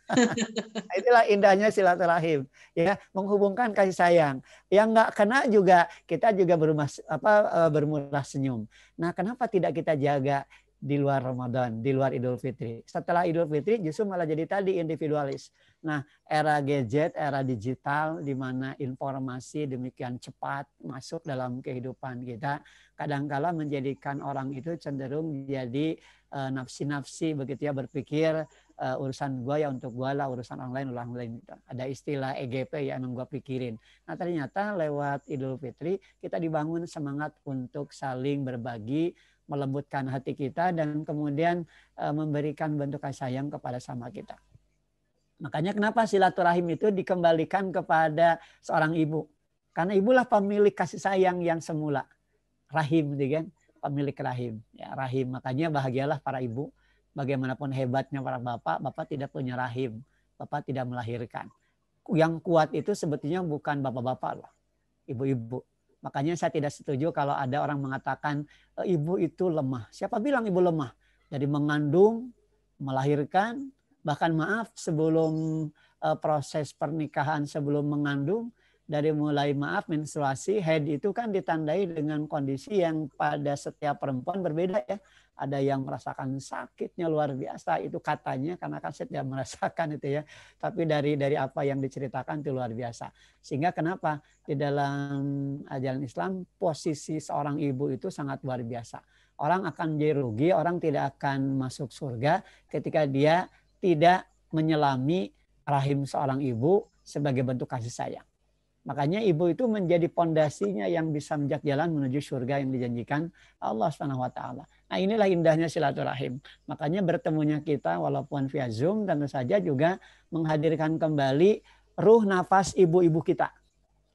<laughs> Itulah indahnya silaturahim, ya menghubungkan kasih sayang. Yang nggak kena juga kita juga berumah, apa, eh, bermurah senyum. Nah, kenapa tidak kita jaga di luar Ramadan, di luar Idul Fitri. Setelah Idul Fitri justru malah jadi tadi individualis. Nah, era gadget, era digital di mana informasi demikian cepat masuk dalam kehidupan kita, kadangkala menjadikan orang itu cenderung jadi eh, nafsi-nafsi begitu ya berpikir uh, urusan gua ya untuk gua lah urusan orang lain ulang lain gitu. ada istilah EGP ya emang gua pikirin nah ternyata lewat Idul Fitri kita dibangun semangat untuk saling berbagi melembutkan hati kita dan kemudian eh, memberikan bentuk kasih sayang kepada sama kita. Makanya kenapa silaturahim itu dikembalikan kepada seorang ibu? Karena ibulah pemilik kasih sayang yang semula. Rahim, gitu kan? Pemilik rahim. Ya, rahim. Makanya bahagialah para ibu. Bagaimanapun hebatnya para bapak, bapak tidak punya rahim. Bapak tidak melahirkan. Yang kuat itu sebetulnya bukan bapak-bapak loh. Ibu-ibu Makanya saya tidak setuju kalau ada orang mengatakan e, ibu itu lemah. Siapa bilang ibu lemah? jadi mengandung, melahirkan, bahkan maaf sebelum e, proses pernikahan sebelum mengandung dari mulai maaf menstruasi head itu kan ditandai dengan kondisi yang pada setiap perempuan berbeda ya ada yang merasakan sakitnya luar biasa itu katanya karena kan saya merasakan itu ya tapi dari dari apa yang diceritakan itu luar biasa sehingga kenapa di dalam ajaran Islam posisi seorang ibu itu sangat luar biasa orang akan jadi rugi orang tidak akan masuk surga ketika dia tidak menyelami rahim seorang ibu sebagai bentuk kasih sayang Makanya ibu itu menjadi pondasinya yang bisa menjak jalan menuju surga yang dijanjikan Allah Subhanahu wa taala. Nah, inilah indahnya silaturahim. Makanya bertemunya kita walaupun via Zoom tentu saja juga menghadirkan kembali ruh nafas ibu-ibu kita.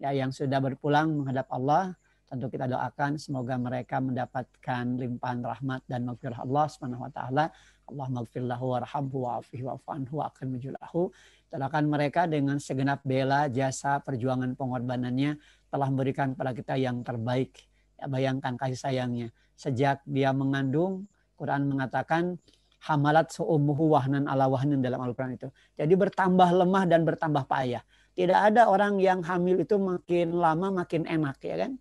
Ya, yang sudah berpulang menghadap Allah, tentu kita doakan semoga mereka mendapatkan limpahan rahmat dan maghfirah Allah Subhanahu wa taala Allah gfirlahu warhamhu wa'afihi wa'afanhu akan julahu. Telakan mereka dengan segenap bela, jasa, perjuangan pengorbanannya telah memberikan kepada kita yang terbaik. Ya, bayangkan kasih sayangnya. Sejak dia mengandung, Quran mengatakan hamalat su'umuhu wahnan ala wahnan dalam Al-Quran itu. Jadi bertambah lemah dan bertambah payah. Tidak ada orang yang hamil itu makin lama makin enak ya kan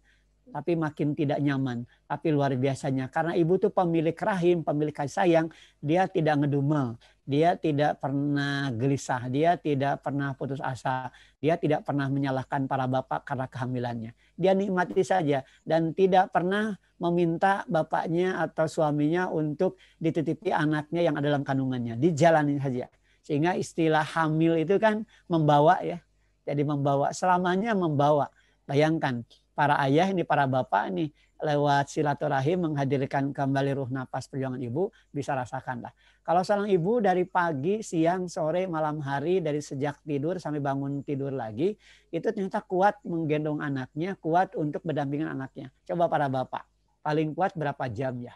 tapi makin tidak nyaman. Tapi luar biasanya karena ibu tuh pemilik rahim, pemilik kasih sayang, dia tidak ngedumel, dia tidak pernah gelisah, dia tidak pernah putus asa, dia tidak pernah menyalahkan para bapak karena kehamilannya. Dia nikmati saja dan tidak pernah meminta bapaknya atau suaminya untuk dititipi anaknya yang ada dalam kandungannya. Dijalani saja. Sehingga istilah hamil itu kan membawa ya. Jadi membawa, selamanya membawa. Bayangkan para ayah ini para bapak ini lewat silaturahim menghadirkan kembali ruh napas perjuangan ibu bisa rasakan lah. Kalau seorang ibu dari pagi, siang, sore, malam hari dari sejak tidur sampai bangun tidur lagi itu ternyata kuat menggendong anaknya, kuat untuk berdampingan anaknya. Coba para bapak, paling kuat berapa jam ya?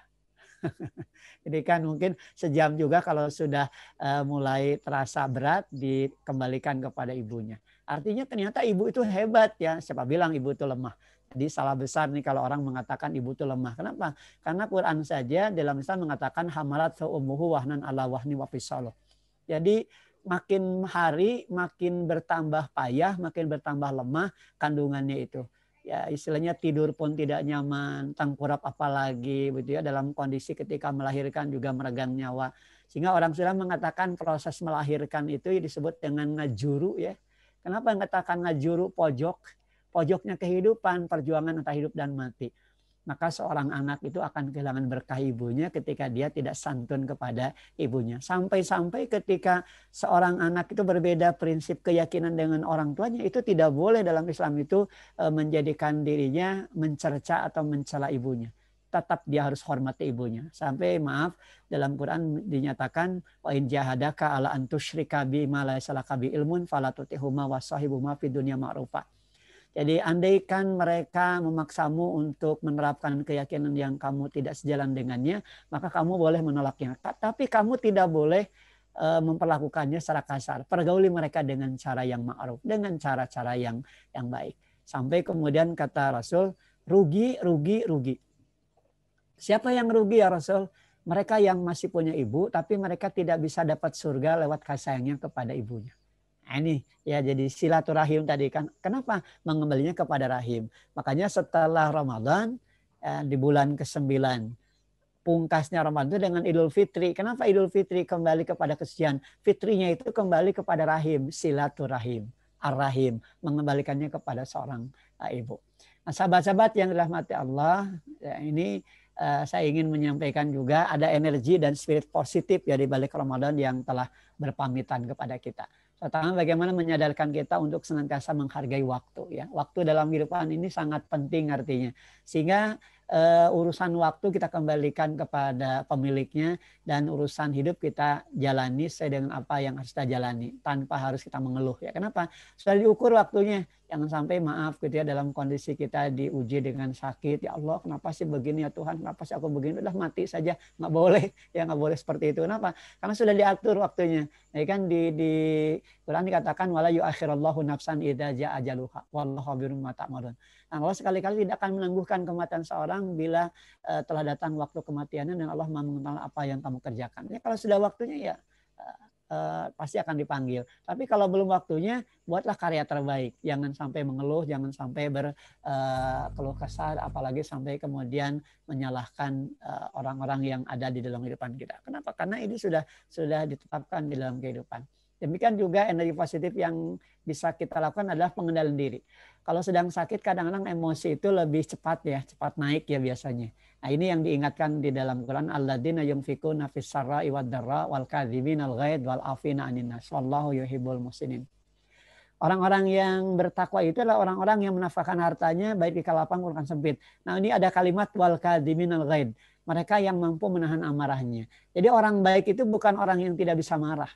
<laughs> Jadi kan mungkin sejam juga kalau sudah eh, mulai terasa berat dikembalikan kepada ibunya. Artinya ternyata ibu itu hebat ya. Siapa bilang ibu itu lemah? Jadi salah besar nih kalau orang mengatakan ibu itu lemah. Kenapa? Karena Quran saja dalam Islam mengatakan hamalat seumuhu wahnan ala wahni wa Jadi makin hari makin bertambah payah, makin bertambah lemah kandungannya itu. Ya istilahnya tidur pun tidak nyaman, tangkurap apalagi begitu ya dalam kondisi ketika melahirkan juga meregang nyawa. Sehingga orang Islam mengatakan proses melahirkan itu disebut dengan ngajuru ya Kenapa mengatakan ngajuru pojok? Pojoknya kehidupan, perjuangan antara hidup dan mati. Maka seorang anak itu akan kehilangan berkah ibunya ketika dia tidak santun kepada ibunya. Sampai-sampai ketika seorang anak itu berbeda prinsip keyakinan dengan orang tuanya, itu tidak boleh dalam Islam itu e, menjadikan dirinya mencerca atau mencela ibunya tetap dia harus hormati ibunya. Sampai maaf dalam Quran dinyatakan wa in jahadaka ala tusyrika bi ma la bi ilmun falatutihuma sahibuma fid dunya ma'rufa. Jadi andaikan mereka memaksamu untuk menerapkan keyakinan yang kamu tidak sejalan dengannya, maka kamu boleh menolaknya. Tapi kamu tidak boleh eh, memperlakukannya secara kasar. Pergauli mereka dengan cara yang ma'ruf, dengan cara-cara yang yang baik. Sampai kemudian kata Rasul, rugi, rugi, rugi. Siapa yang rugi ya Rasul? Mereka yang masih punya ibu, tapi mereka tidak bisa dapat surga lewat kasih sayangnya kepada ibunya. Nah, ini ya jadi silaturahim tadi kan. Kenapa mengembalinya kepada rahim? Makanya setelah Ramadan eh, di bulan ke-9 pungkasnya Ramadan itu dengan Idul Fitri. Kenapa Idul Fitri kembali kepada kesucian? Fitrinya itu kembali kepada rahim, silaturahim, ar-rahim, mengembalikannya kepada seorang eh, ibu. Nah, sahabat-sahabat yang dirahmati Allah, ya ini uh, saya ingin menyampaikan juga ada energi dan spirit positif ya di balik Ramadan yang telah berpamitan kepada kita. Pertama bagaimana menyadarkan kita untuk senantiasa menghargai waktu ya. Waktu dalam kehidupan ini sangat penting artinya. Sehingga uh, urusan waktu kita kembalikan kepada pemiliknya dan urusan hidup kita jalani sesuai dengan apa yang harus kita jalani tanpa harus kita mengeluh ya. Kenapa? Sudah diukur waktunya Jangan sampai maaf gitu ya dalam kondisi kita diuji dengan sakit. Ya Allah kenapa sih begini ya Tuhan kenapa sih aku begini. Udah mati saja nggak boleh <laughs> ya nggak boleh seperti itu. Kenapa? Karena sudah diatur waktunya. Ya kan di, di Quran dikatakan wala yuakhirallahu nafsan idza jaa ajaluha wallahu khabirum ma ta'malun. Nah, Allah sekali-kali tidak akan menangguhkan kematian seorang bila uh, telah datang waktu kematiannya dan Allah Maha mengenal apa yang kamu kerjakan. Ya kalau sudah waktunya ya eh, Eh, pasti akan dipanggil. Tapi kalau belum waktunya, buatlah karya terbaik. Jangan sampai mengeluh, jangan sampai berkeluh eh, uh, kesah, apalagi sampai kemudian menyalahkan eh, orang-orang uh, yang ada di dalam kehidupan kita. Kenapa? Karena ini sudah sudah ditetapkan di dalam kehidupan. Demikian juga energi positif yang bisa kita lakukan adalah pengendalian diri. Kalau sedang sakit kadang-kadang emosi itu lebih cepat ya, cepat naik ya biasanya. Nah, ini yang diingatkan di dalam Quran alladzina yunfikuna fis sarra'i wad dara wal kadzibina al ghaid wal afina 'anil nas wallahu yuhibbul muhsinin. Orang-orang yang bertakwa itu adalah orang-orang yang menafkahkan hartanya baik di kalapang maupun sempit. Nah, ini ada kalimat wal kadzibina al ghaid. Mereka yang mampu menahan amarahnya. Jadi orang baik itu bukan orang yang tidak bisa marah.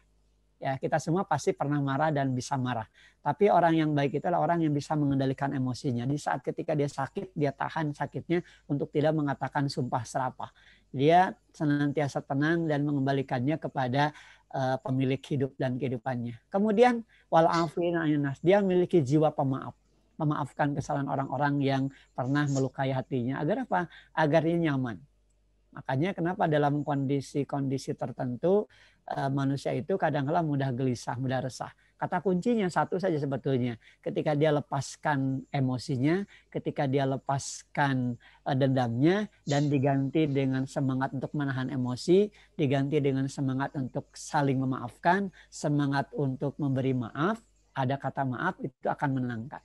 Ya, kita semua pasti pernah marah dan bisa marah. Tapi orang yang baik itu adalah orang yang bisa mengendalikan emosinya. Di saat ketika dia sakit, dia tahan sakitnya untuk tidak mengatakan sumpah serapah. Dia senantiasa tenang dan mengembalikannya kepada uh, pemilik hidup dan kehidupannya. Kemudian wal nas, dia memiliki jiwa pemaaf memaafkan kesalahan orang-orang yang pernah melukai hatinya agar apa? Agar dia nyaman. Makanya kenapa dalam kondisi-kondisi tertentu Eh, manusia itu kadang-kala mudah gelisah, mudah resah. Kata kuncinya satu saja sebetulnya. Ketika dia lepaskan emosinya, ketika dia lepaskan eh, dendamnya, dan diganti dengan semangat untuk menahan emosi, diganti dengan semangat untuk saling memaafkan, semangat untuk memberi maaf, ada kata maaf itu akan menenangkan.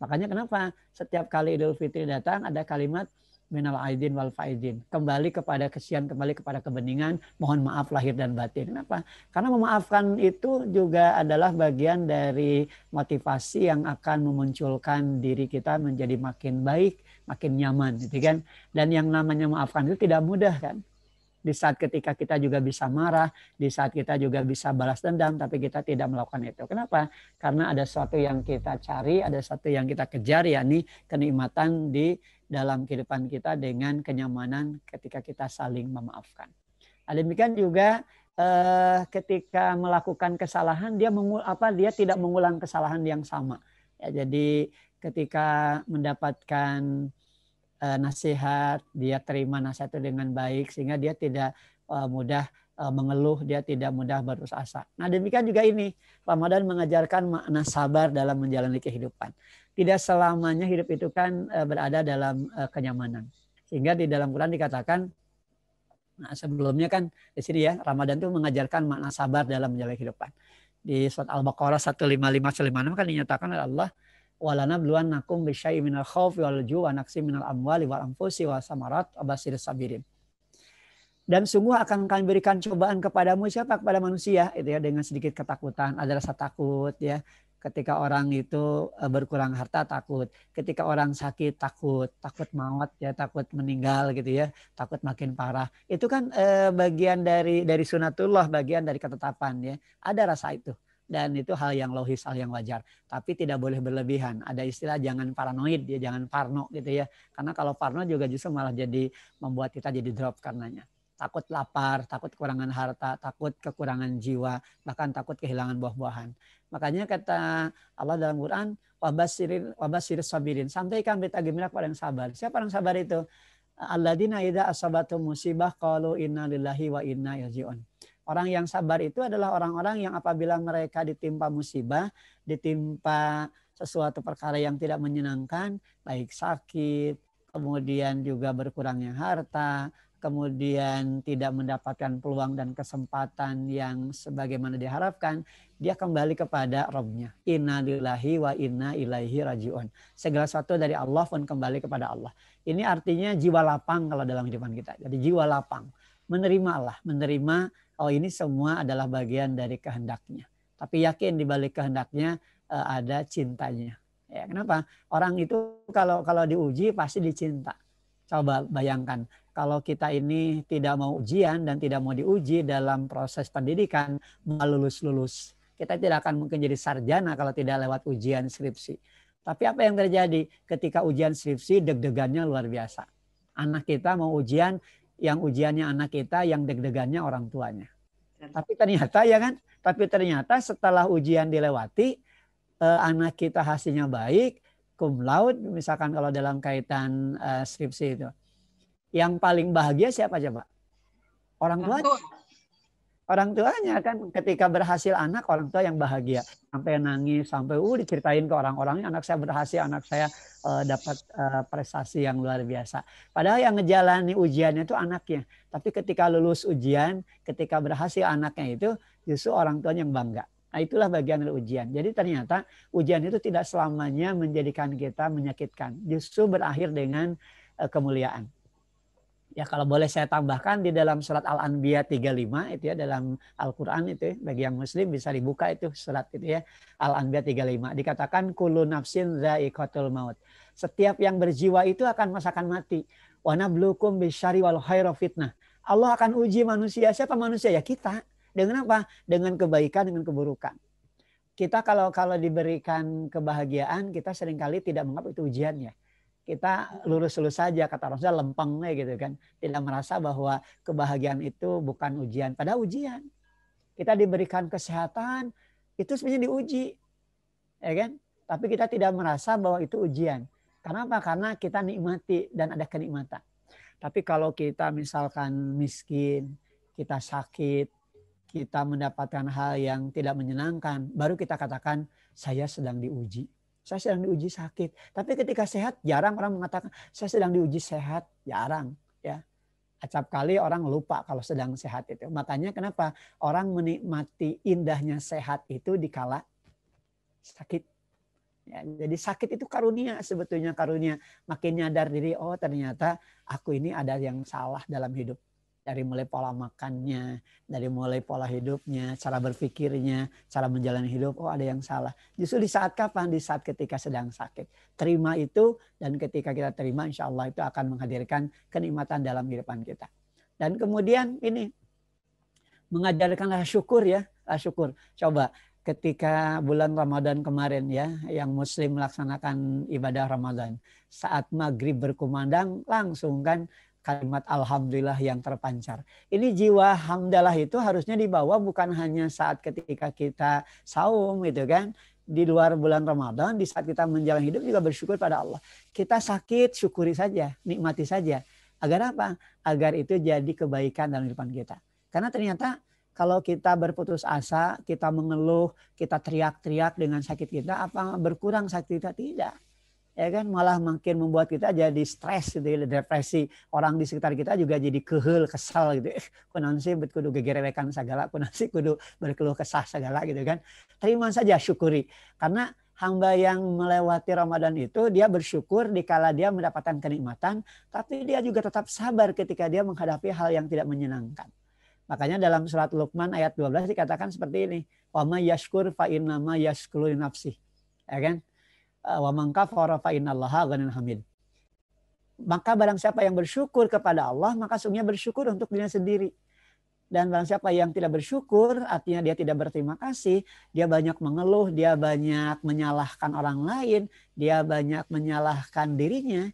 Makanya kenapa setiap kali Idul Fitri datang ada kalimat minal aidin wal faidin. Kembali kepada kesian, kembali kepada kebeningan, mohon maaf lahir dan batin. Kenapa? Karena memaafkan itu juga adalah bagian dari motivasi yang akan memunculkan diri kita menjadi makin baik, makin nyaman gitu kan. Dan yang namanya maafkan itu tidak mudah kan. Di saat ketika kita juga bisa marah, di saat kita juga bisa balas dendam, tapi kita tidak melakukan itu. Kenapa? Karena ada sesuatu yang kita cari, ada sesuatu yang kita kejar, yakni kenikmatan di dalam kehidupan kita dengan kenyamanan ketika kita saling memaafkan. Nah, demikian juga eh, ketika melakukan kesalahan dia mengul apa dia tidak mengulang kesalahan yang sama. Ya, jadi ketika mendapatkan eh, nasihat dia terima nasihat itu dengan baik sehingga dia tidak eh, mudah eh, mengeluh, dia tidak mudah berusaha. Nah demikian juga ini Ramadan mengajarkan makna sabar dalam menjalani kehidupan tidak selamanya hidup itu kan eh, berada dalam eh, kenyamanan. Sehingga di dalam Quran dikatakan nah sebelumnya kan di sini ya Ramadan itu mengajarkan makna sabar dalam menjalani kehidupan. Di surat Al-Baqarah 155 156 kan dinyatakan oleh Allah walana bluan nakum bisyai minal khauf wal ju wa naqsi minal amwali wal anfusi wa samarat abasir sabirin. Dan sungguh akan kami berikan cobaan kepadamu siapa kepada manusia itu ya dengan sedikit ketakutan, ada rasa takut ya, Ketika orang itu eh, berkurang harta takut, ketika orang sakit takut, takut maut ya, takut meninggal gitu ya, takut makin parah. Itu kan eh, bagian dari dari sunatullah, bagian dari ketetapan ya. Ada rasa itu dan itu hal yang logis, hal yang wajar. Tapi tidak boleh berlebihan. Ada istilah jangan paranoid, ya jangan parno gitu ya. Karena kalau parno juga justru malah jadi membuat kita jadi drop karenanya. Takut lapar, takut kekurangan harta, takut kekurangan jiwa, bahkan takut kehilangan buah-buahan. Makanya kata Allah dalam Quran, wabasirin wabasir sabirin. Sampaikan berita gembira kepada yang sabar. Siapa yang sabar itu? di naida asabatu musibah kalu inna lillahi wa inna ilaihi Orang yang sabar itu adalah orang-orang yang apabila mereka ditimpa musibah, ditimpa sesuatu perkara yang tidak menyenangkan, baik sakit, kemudian juga berkurangnya harta, kemudian tidak mendapatkan peluang dan kesempatan yang sebagaimana diharapkan, dia kembali kepada Rabbnya. Inna lillahi wa inna ilaihi rajiun. Segala sesuatu dari Allah pun kembali kepada Allah. Ini artinya jiwa lapang kalau dalam kehidupan kita. Jadi jiwa lapang. Menerima Allah, menerima oh ini semua adalah bagian dari kehendaknya. Tapi yakin di balik kehendaknya eh, ada cintanya. Ya, kenapa? Orang itu kalau kalau diuji pasti dicinta. Coba bayangkan kalau kita ini tidak mau ujian dan tidak mau diuji dalam proses pendidikan, melulus lulus kita tidak akan mungkin jadi sarjana kalau tidak lewat ujian skripsi. Tapi apa yang terjadi ketika ujian skripsi deg-degannya luar biasa. Anak kita mau ujian, yang ujiannya anak kita, yang deg-degannya orang tuanya. Tapi ternyata ya kan, tapi ternyata setelah ujian dilewati, eh, anak kita hasilnya baik, cum laude misalkan kalau dalam kaitan eh, skripsi itu. Yang paling bahagia siapa coba? Orang tua orang tuanya kan ketika berhasil anak orang tua yang bahagia sampai nangis sampai uh diceritain ke orang-orangnya anak saya berhasil anak saya uh, dapat uh, prestasi yang luar biasa padahal yang ngejalani ujiannya itu anaknya tapi ketika lulus ujian ketika berhasil anaknya itu justru orang tua yang bangga Nah itulah bagian dari ujian. Jadi ternyata ujian itu tidak selamanya menjadikan kita menyakitkan. Justru berakhir dengan uh, kemuliaan ya kalau boleh saya tambahkan di dalam surat Al-Anbiya 35 itu ya dalam Al-Qur'an itu ya, bagi yang muslim bisa dibuka itu surat itu ya Al-Anbiya 35 dikatakan kullu nafsin dha'iqatul maut. Setiap yang berjiwa itu akan merasakan mati. Wa nablukum bisyari wal fitnah. Allah akan uji manusia. Siapa manusia? Ya kita. Dengan apa? Dengan kebaikan, dengan keburukan. Kita kalau kalau diberikan kebahagiaan, kita seringkali tidak menganggap itu ujian ya kita lurus-lurus saja kata Rasulullah lempengnya gitu kan. Tidak merasa bahwa kebahagiaan itu bukan ujian, pada ujian. Kita diberikan kesehatan itu sebenarnya diuji. Ya kan? Tapi kita tidak merasa bahwa itu ujian. Kenapa? Karena kita nikmati dan ada kenikmatan. Tapi kalau kita misalkan miskin, kita sakit, kita mendapatkan hal yang tidak menyenangkan, baru kita katakan saya sedang diuji saya sedang diuji sakit. Tapi ketika sehat, jarang orang mengatakan saya sedang diuji sehat, jarang. Ya, acap kali orang lupa kalau sedang sehat itu. Makanya kenapa orang menikmati indahnya sehat itu dikala sakit. Ya, jadi sakit itu karunia sebetulnya karunia. Makin nyadar diri, oh ternyata aku ini ada yang salah dalam hidup dari mulai pola makannya, dari mulai pola hidupnya, cara berpikirnya, cara menjalani hidup, oh ada yang salah. Justru di saat kapan? Di saat ketika sedang sakit. Terima itu dan ketika kita terima insya Allah itu akan menghadirkan kenikmatan dalam kehidupan kita. Dan kemudian ini, mengajarkanlah syukur ya, syukur. Coba ketika bulan Ramadan kemarin ya, yang muslim melaksanakan ibadah Ramadan. Saat maghrib berkumandang langsung kan kalimat alhamdulillah yang terpancar. Ini jiwa hamdalah itu harusnya dibawa bukan hanya saat ketika kita saum gitu kan, di luar bulan Ramadan, di saat kita menjalani hidup juga bersyukur pada Allah. Kita sakit, syukuri saja, nikmati saja. Agar apa? Agar itu jadi kebaikan dalam kehidupan kita. Karena ternyata kalau kita berputus asa, kita mengeluh, kita teriak-teriak dengan sakit kita, apa berkurang sakit kita? Tidak ya kan malah makin membuat kita jadi stres gitu ya, depresi orang di sekitar kita juga jadi kehel kesal gitu eh, kunaon sih kudu gegerewekan segala kunaon sih kudu berkeluh kesah segala gitu kan terima saja syukuri karena hamba yang melewati Ramadan itu dia bersyukur dikala dia mendapatkan kenikmatan tapi dia juga tetap sabar ketika dia menghadapi hal yang tidak menyenangkan Makanya dalam surat Luqman ayat 12 dikatakan seperti ini. Wa ma yashkur fa innama yashkuru nafsi. Ya kan? Eh, maka barang siapa yang bersyukur kepada Allah, maka sungguhnya bersyukur untuk dirinya sendiri. Dan barang siapa yang tidak bersyukur, artinya dia tidak berterima kasih, dia banyak mengeluh, dia banyak menyalahkan orang lain, dia banyak menyalahkan dirinya,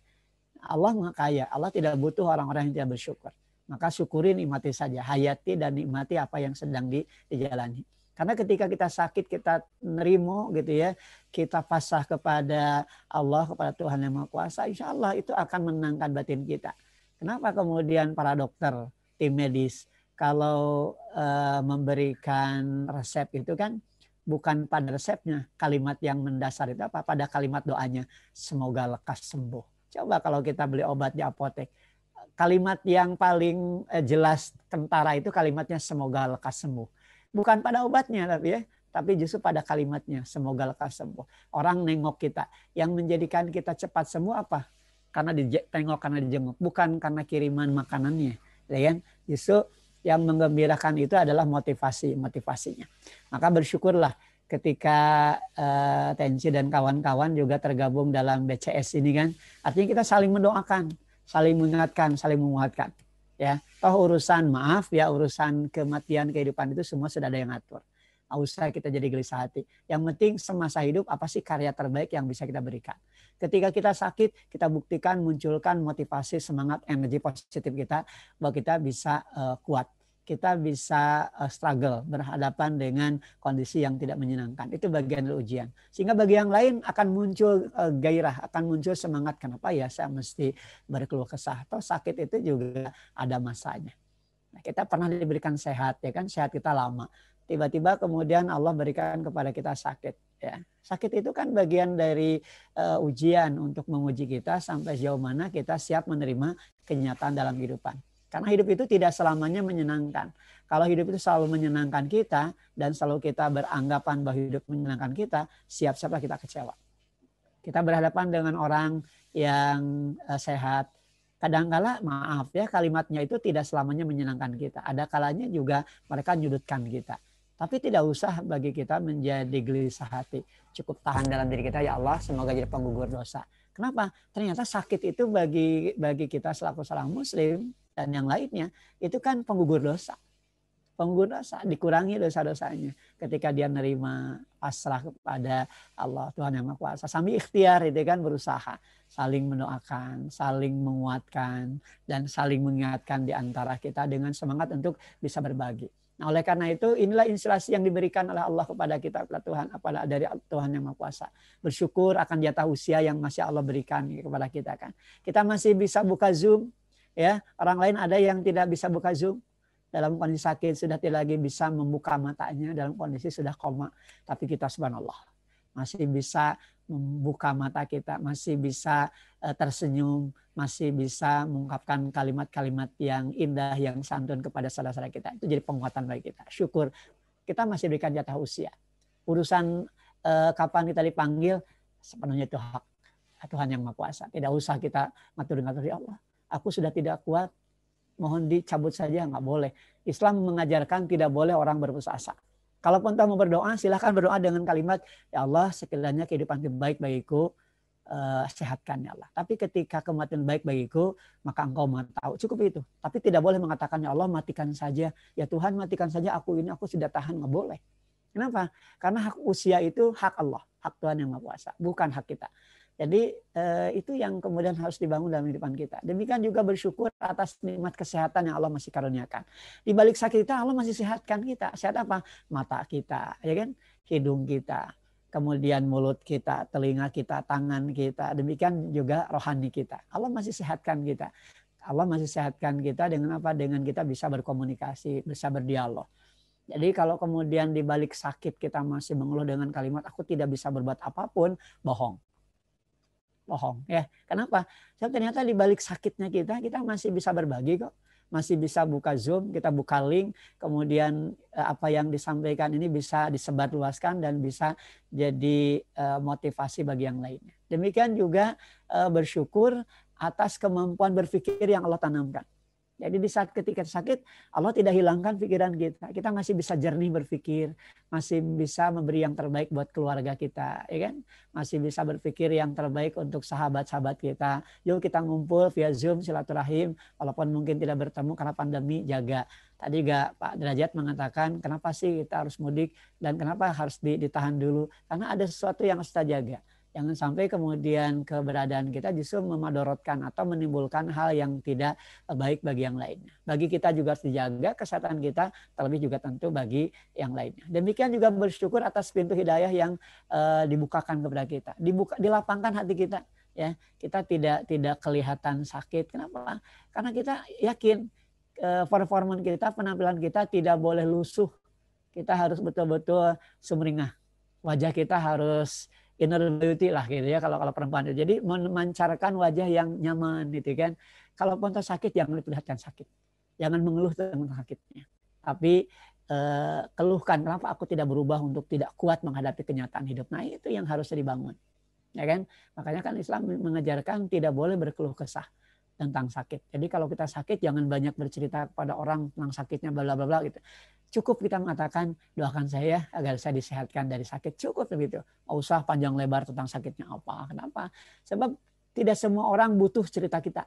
Allah maha Allah tidak butuh orang-orang yang tidak bersyukur. Maka syukurin nikmati saja, hayati dan nikmati apa yang sedang dijalani. Karena ketika kita sakit kita nerimo gitu ya, kita pasrah kepada Allah, kepada Tuhan yang Maha Kuasa, insya Allah itu akan menenangkan batin kita. Kenapa kemudian para dokter, tim medis, kalau e, memberikan resep itu kan bukan pada resepnya, kalimat yang mendasar itu apa? Pada kalimat doanya, semoga lekas sembuh. Coba kalau kita beli obat di apotek, kalimat yang paling eh, jelas tentara itu kalimatnya semoga lekas sembuh Bukan pada obatnya tapi ya, tapi justru pada kalimatnya semoga lekas sembuh. Orang nengok kita yang menjadikan kita cepat sembuh apa? Karena ditengok karena dijenguk, bukan karena kiriman makanannya. Ya kan? Justru yang menggembirakan itu adalah motivasi motivasinya. Maka bersyukurlah ketika uh, eh, Tensi dan kawan-kawan juga tergabung dalam BCS ini kan. Artinya kita saling mendoakan, saling mengingatkan, saling menguatkan ya toh urusan maaf ya urusan kematian kehidupan itu semua sudah ada yang atur nggak usah kita jadi gelisah hati yang penting semasa hidup apa sih karya terbaik yang bisa kita berikan ketika kita sakit kita buktikan munculkan motivasi semangat energi positif kita bahwa kita bisa uh, kuat kita bisa eh, struggle berhadapan dengan kondisi yang tidak menyenangkan. Itu bagian dari ujian. Sehingga bagi yang lain akan muncul eh, gairah, akan muncul semangat. Kenapa ya saya mesti berkeluh kesah? Atau sakit itu juga ada masanya. Nah, kita pernah diberikan sehat, ya kan? Sehat kita lama. Tiba-tiba kemudian Allah berikan kepada kita sakit. Ya. Sakit itu kan bagian dari uh, ujian untuk menguji kita sampai sejauh mana kita siap menerima kenyataan dalam kehidupan. Karena hidup itu tidak selamanya menyenangkan. Kalau hidup itu selalu menyenangkan kita dan selalu kita beranggapan bahwa hidup menyenangkan kita, siap-siaplah kita kecewa. Kita berhadapan dengan orang yang eh, sehat. kadang-kala maaf ya kalimatnya itu tidak selamanya menyenangkan kita. Ada kalanya juga mereka nyudutkan kita. Tapi tidak usah bagi kita menjadi gelisah hati. Cukup tahan dalam diri kita ya Allah, semoga jadi penggugur dosa. Kenapa? Ternyata sakit itu bagi bagi kita selaku seorang muslim dan yang lainnya itu kan penggugur dosa penggugur dosa dikurangi dosa-dosanya ketika dia nerima pasrah kepada Allah Tuhan yang Maha Kuasa sambil ikhtiar itu kan berusaha saling mendoakan saling menguatkan dan saling mengingatkan di antara kita dengan semangat untuk bisa berbagi Nah, oleh karena itu inilah inspirasi yang diberikan oleh Allah kepada kita kepada Tuhan kepada dari Tuhan yang Maha Kuasa. Bersyukur akan jatah usia yang masih Allah berikan kepada kita kan. Kita masih bisa buka Zoom ya orang lain ada yang tidak bisa buka zoom dalam kondisi sakit sudah tidak lagi bisa membuka matanya dalam kondisi sudah koma tapi kita subhanallah masih bisa membuka mata kita masih bisa eh, tersenyum masih bisa mengungkapkan kalimat-kalimat yang indah yang santun kepada saudara-saudara kita itu jadi penguatan bagi kita syukur kita masih berikan jatah usia urusan eh, kapan kita dipanggil sepenuhnya itu hak Tuhan yang Maha Kuasa. Tidak usah kita ngatur-ngatur ya Allah aku sudah tidak kuat, mohon dicabut saja, nggak boleh. Islam mengajarkan tidak boleh orang berputus asa. Kalaupun mau berdoa, silahkan berdoa dengan kalimat, Ya Allah, sekiranya kehidupan baik bagiku, uh, sehatkan ya Allah. Tapi ketika kematian baik bagiku, maka engkau mau tahu. Cukup itu. Tapi tidak boleh mengatakan, Ya Allah, matikan saja. Ya Tuhan, matikan saja aku ini, aku sudah tahan, nggak boleh. Kenapa? Karena hak usia itu hak Allah, hak Tuhan yang Maha Kuasa, bukan hak kita. Jadi eh, itu yang kemudian harus dibangun dalam kehidupan kita. Demikian juga bersyukur atas nikmat kesehatan yang Allah masih karuniakan. Di balik sakit kita Allah masih sehatkan kita. Sehat apa? Mata kita, ya kan? Hidung kita, kemudian mulut kita, telinga kita, tangan kita. Demikian juga rohani kita. Allah masih sehatkan kita. Allah masih sehatkan kita dengan apa? Dengan kita bisa berkomunikasi, bisa berdialog. Jadi kalau kemudian di balik sakit kita masih mengeluh dengan kalimat aku tidak bisa berbuat apapun, bohong bohong ya. Kenapa? Saya ternyata di balik sakitnya kita, kita masih bisa berbagi kok masih bisa buka Zoom, kita buka link, kemudian eh, apa yang disampaikan ini bisa disebarluaskan dan bisa jadi eh, motivasi bagi yang lainnya. Demikian juga eh, bersyukur atas kemampuan berpikir yang Allah tanamkan. Jadi di saat ketika sakit, Allah tidak hilangkan pikiran kita. Kita masih bisa jernih berpikir, masih bisa memberi yang terbaik buat keluarga kita, ya kan? Masih bisa berpikir yang terbaik untuk sahabat-sahabat kita. Yuk kita ngumpul via Zoom silaturahim, walaupun mungkin tidak bertemu karena pandemi, jaga. Tadi gak Pak Derajat mengatakan, kenapa sih kita harus mudik dan kenapa harus ditahan dulu? Karena ada sesuatu yang harus kita jaga Jangan sampai kemudian keberadaan kita justru memadorotkan atau menimbulkan hal yang tidak eh, baik bagi yang lainnya. Bagi kita juga harus dijaga kesehatan kita, terlebih juga tentu bagi yang lainnya. Demikian juga bersyukur atas pintu hidayah yang uh, dibukakan kepada kita. Dibuka, dilapangkan hati kita ya kita tidak tidak kelihatan sakit kenapa karena kita yakin eh, performan kita penampilan kita tidak boleh lusuh kita harus betul-betul sumringah wajah kita harus inner beauty lah gitu ya kalau kalau perempuan itu. jadi memancarkan wajah yang nyaman gitu kan kalau pun sakit jangan diperlihatkan sakit jangan mengeluh tentang sakitnya tapi eh, keluhkan kenapa aku tidak berubah untuk tidak kuat menghadapi kenyataan hidup nah itu yang harus dibangun ya kan makanya kan Islam mengajarkan tidak boleh berkeluh kesah tentang sakit jadi kalau kita sakit jangan banyak bercerita kepada orang tentang sakitnya bla bla bla gitu Cukup kita mengatakan, doakan saya agar saya disehatkan dari sakit. Cukup begitu. Nggak usah panjang lebar tentang sakitnya apa. Kenapa? Sebab tidak semua orang butuh cerita kita.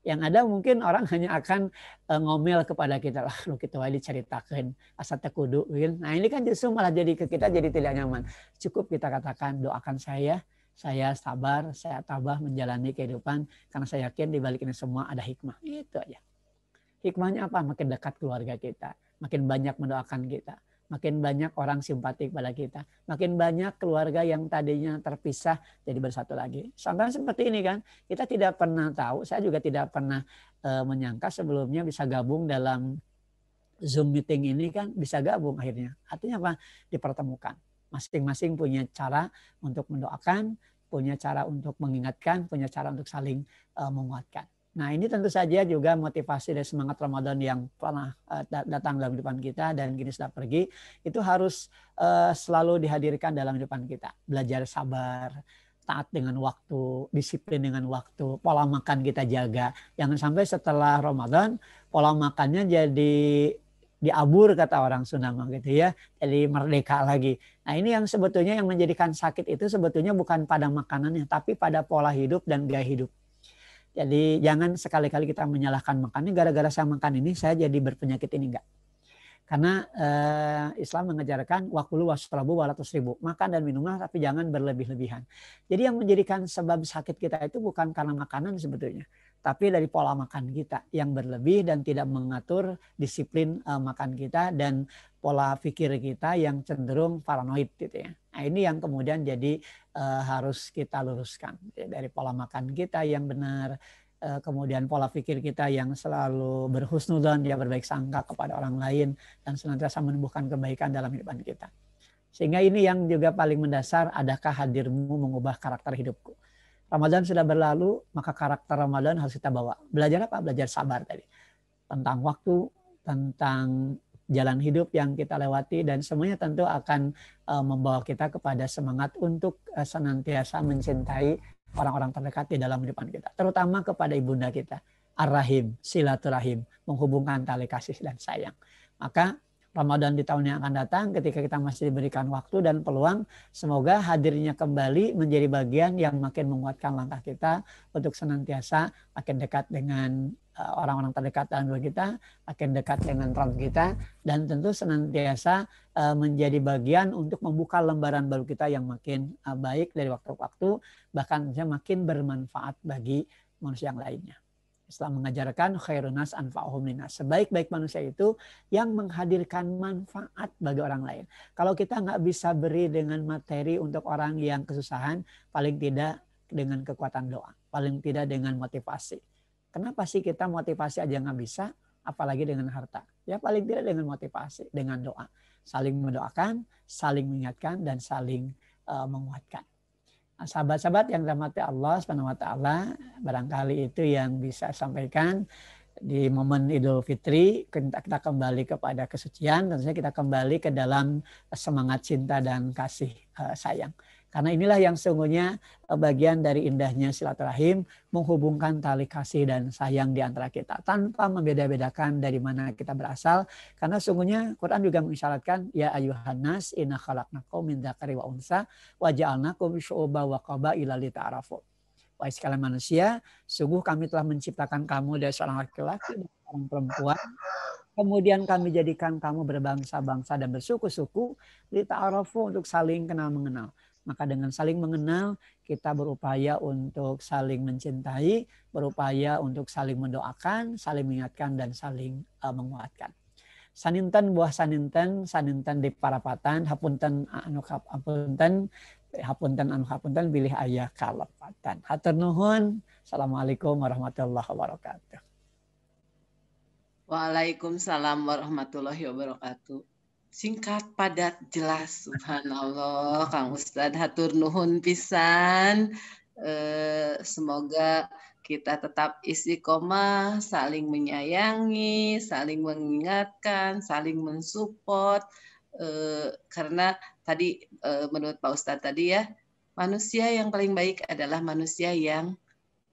Yang ada mungkin orang <laughs> hanya akan eh, ngomel kepada kita lah, lu kita gitu wali ceritakan asal kudu. Nah ini kan justru malah jadi ke kita jadi tidak nyaman. Cukup kita katakan doakan saya, saya sabar, saya tabah menjalani kehidupan karena saya yakin di balik ini semua ada hikmah. Itu aja. Hikmahnya apa? Makin dekat keluarga kita, makin banyak mendoakan kita, makin banyak orang simpatik pada kita, makin banyak keluarga yang tadinya terpisah jadi bersatu lagi. Sampai seperti ini kan, kita tidak pernah tahu, saya juga tidak pernah e, menyangka sebelumnya bisa gabung dalam Zoom meeting ini kan bisa gabung akhirnya. Artinya apa? Dipertemukan. Masing-masing punya cara untuk mendoakan, punya cara untuk mengingatkan, punya cara untuk saling uh, menguatkan. Nah ini tentu saja juga motivasi dan semangat Ramadan yang pernah eh, datang dalam kehidupan kita dan kini sudah pergi itu harus eh, selalu dihadirkan dalam depan kita. Belajar sabar, taat dengan waktu, disiplin dengan waktu, pola makan kita jaga. Jangan sampai setelah Ramadan pola makannya jadi diabur kata orang Sunama gitu ya. Jadi merdeka lagi. Nah ini yang sebetulnya yang menjadikan sakit itu sebetulnya bukan pada makanannya tapi pada pola hidup dan gaya hidup jadi jangan sekali-kali kita menyalahkan makannya gara-gara saya makan ini saya jadi berpenyakit ini enggak. Karena eh, Islam mengajarkan wakulu wasrabu walatus ribu. Makan dan minumlah tapi jangan berlebih-lebihan. Jadi yang menjadikan sebab sakit kita itu bukan karena makanan sebetulnya. Tapi dari pola makan kita yang berlebih dan tidak mengatur disiplin eh, makan kita dan pola pikir kita yang cenderung paranoid gitu ya. Nah ini yang kemudian jadi uh, harus kita luruskan ya, dari pola makan kita yang benar eh, kemudian pola pikir kita yang selalu berhusnudon dia berbaik sangka kepada orang lain dan senantiasa menumbuhkan kebaikan dalam hidupan kita sehingga ini yang juga paling mendasar adakah hadirmu mengubah karakter hidupku Ramadan sudah berlalu maka karakter Ramadan harus kita bawa belajar apa belajar sabar tadi tentang waktu tentang jalan hidup yang kita lewati dan semuanya tentu akan eh, membawa kita kepada semangat untuk eh, senantiasa mencintai orang-orang terdekat di dalam depan kita, terutama kepada ibunda kita, ar-rahim, silaturahim, menghubungkan tali kasih dan sayang. Maka Ramadan di tahun yang akan datang ketika kita masih diberikan waktu dan peluang. Semoga hadirnya kembali menjadi bagian yang makin menguatkan langkah kita untuk senantiasa makin dekat dengan e, orang-orang terdekat dalam diri kita, makin dekat dengan Trump kita, dan tentu senantiasa e, menjadi bagian untuk membuka lembaran baru kita yang makin e, baik dari waktu ke waktu, bahkan makin bermanfaat bagi manusia yang lainnya. Islam mengajarkan khairun nas anfa'uhum linas. Sebaik-baik manusia itu yang menghadirkan manfaat bagi orang lain. Kalau kita nggak bisa beri dengan materi untuk orang yang kesusahan, paling tidak dengan kekuatan doa, paling tidak dengan motivasi. Kenapa sih kita motivasi aja nggak bisa, apalagi dengan harta? Ya paling tidak dengan motivasi, dengan doa. Saling mendoakan, saling mengingatkan, dan saling uh, menguatkan sahabat-sahabat yang dirahmati Allah Subhanahu wa taala, barangkali itu yang bisa sampaikan di momen Idul Fitri kita, kita kembali kepada kesucian, tentunya kita kembali ke dalam semangat cinta dan kasih uh, sayang. Karena inilah yang sungguhnya eh, bagian dari indahnya silaturahim menghubungkan tali kasih dan sayang di antara kita tanpa membeda-bedakan dari mana kita berasal. Karena sungguhnya Quran juga mengisyaratkan ya ayuhan nas inna khalaqnakum min dzakari wa unsa wa ja'alnakum syu'uba wa qabaila lita'arafu. Wahai sekalian manusia, sungguh kami telah menciptakan kamu dari seorang laki-laki dan seorang perempuan Kemudian kami jadikan kamu berbangsa-bangsa dan bersuku-suku. Lita arafu untuk saling kenal mengenal. Maka dengan saling mengenal, kita berupaya untuk saling mencintai, berupaya untuk saling mendoakan, saling mengingatkan, dan saling uh, menguatkan. Saninten buah saninten, saninten di parapatan, hapunten anu hapunten, hapunten anu hapunten, bilih ayah kalepatan. Hatur nuhun, Assalamualaikum warahmatullahi wabarakatuh. Waalaikumsalam warahmatullahi wabarakatuh singkat, padat, jelas. Subhanallah, Kang Ustadz, hatur nuhun pisan. Eh, semoga kita tetap isi koma saling menyayangi, saling mengingatkan, saling mensupport. Eh, karena tadi eh, menurut Pak Ustadz tadi ya, manusia yang paling baik adalah manusia yang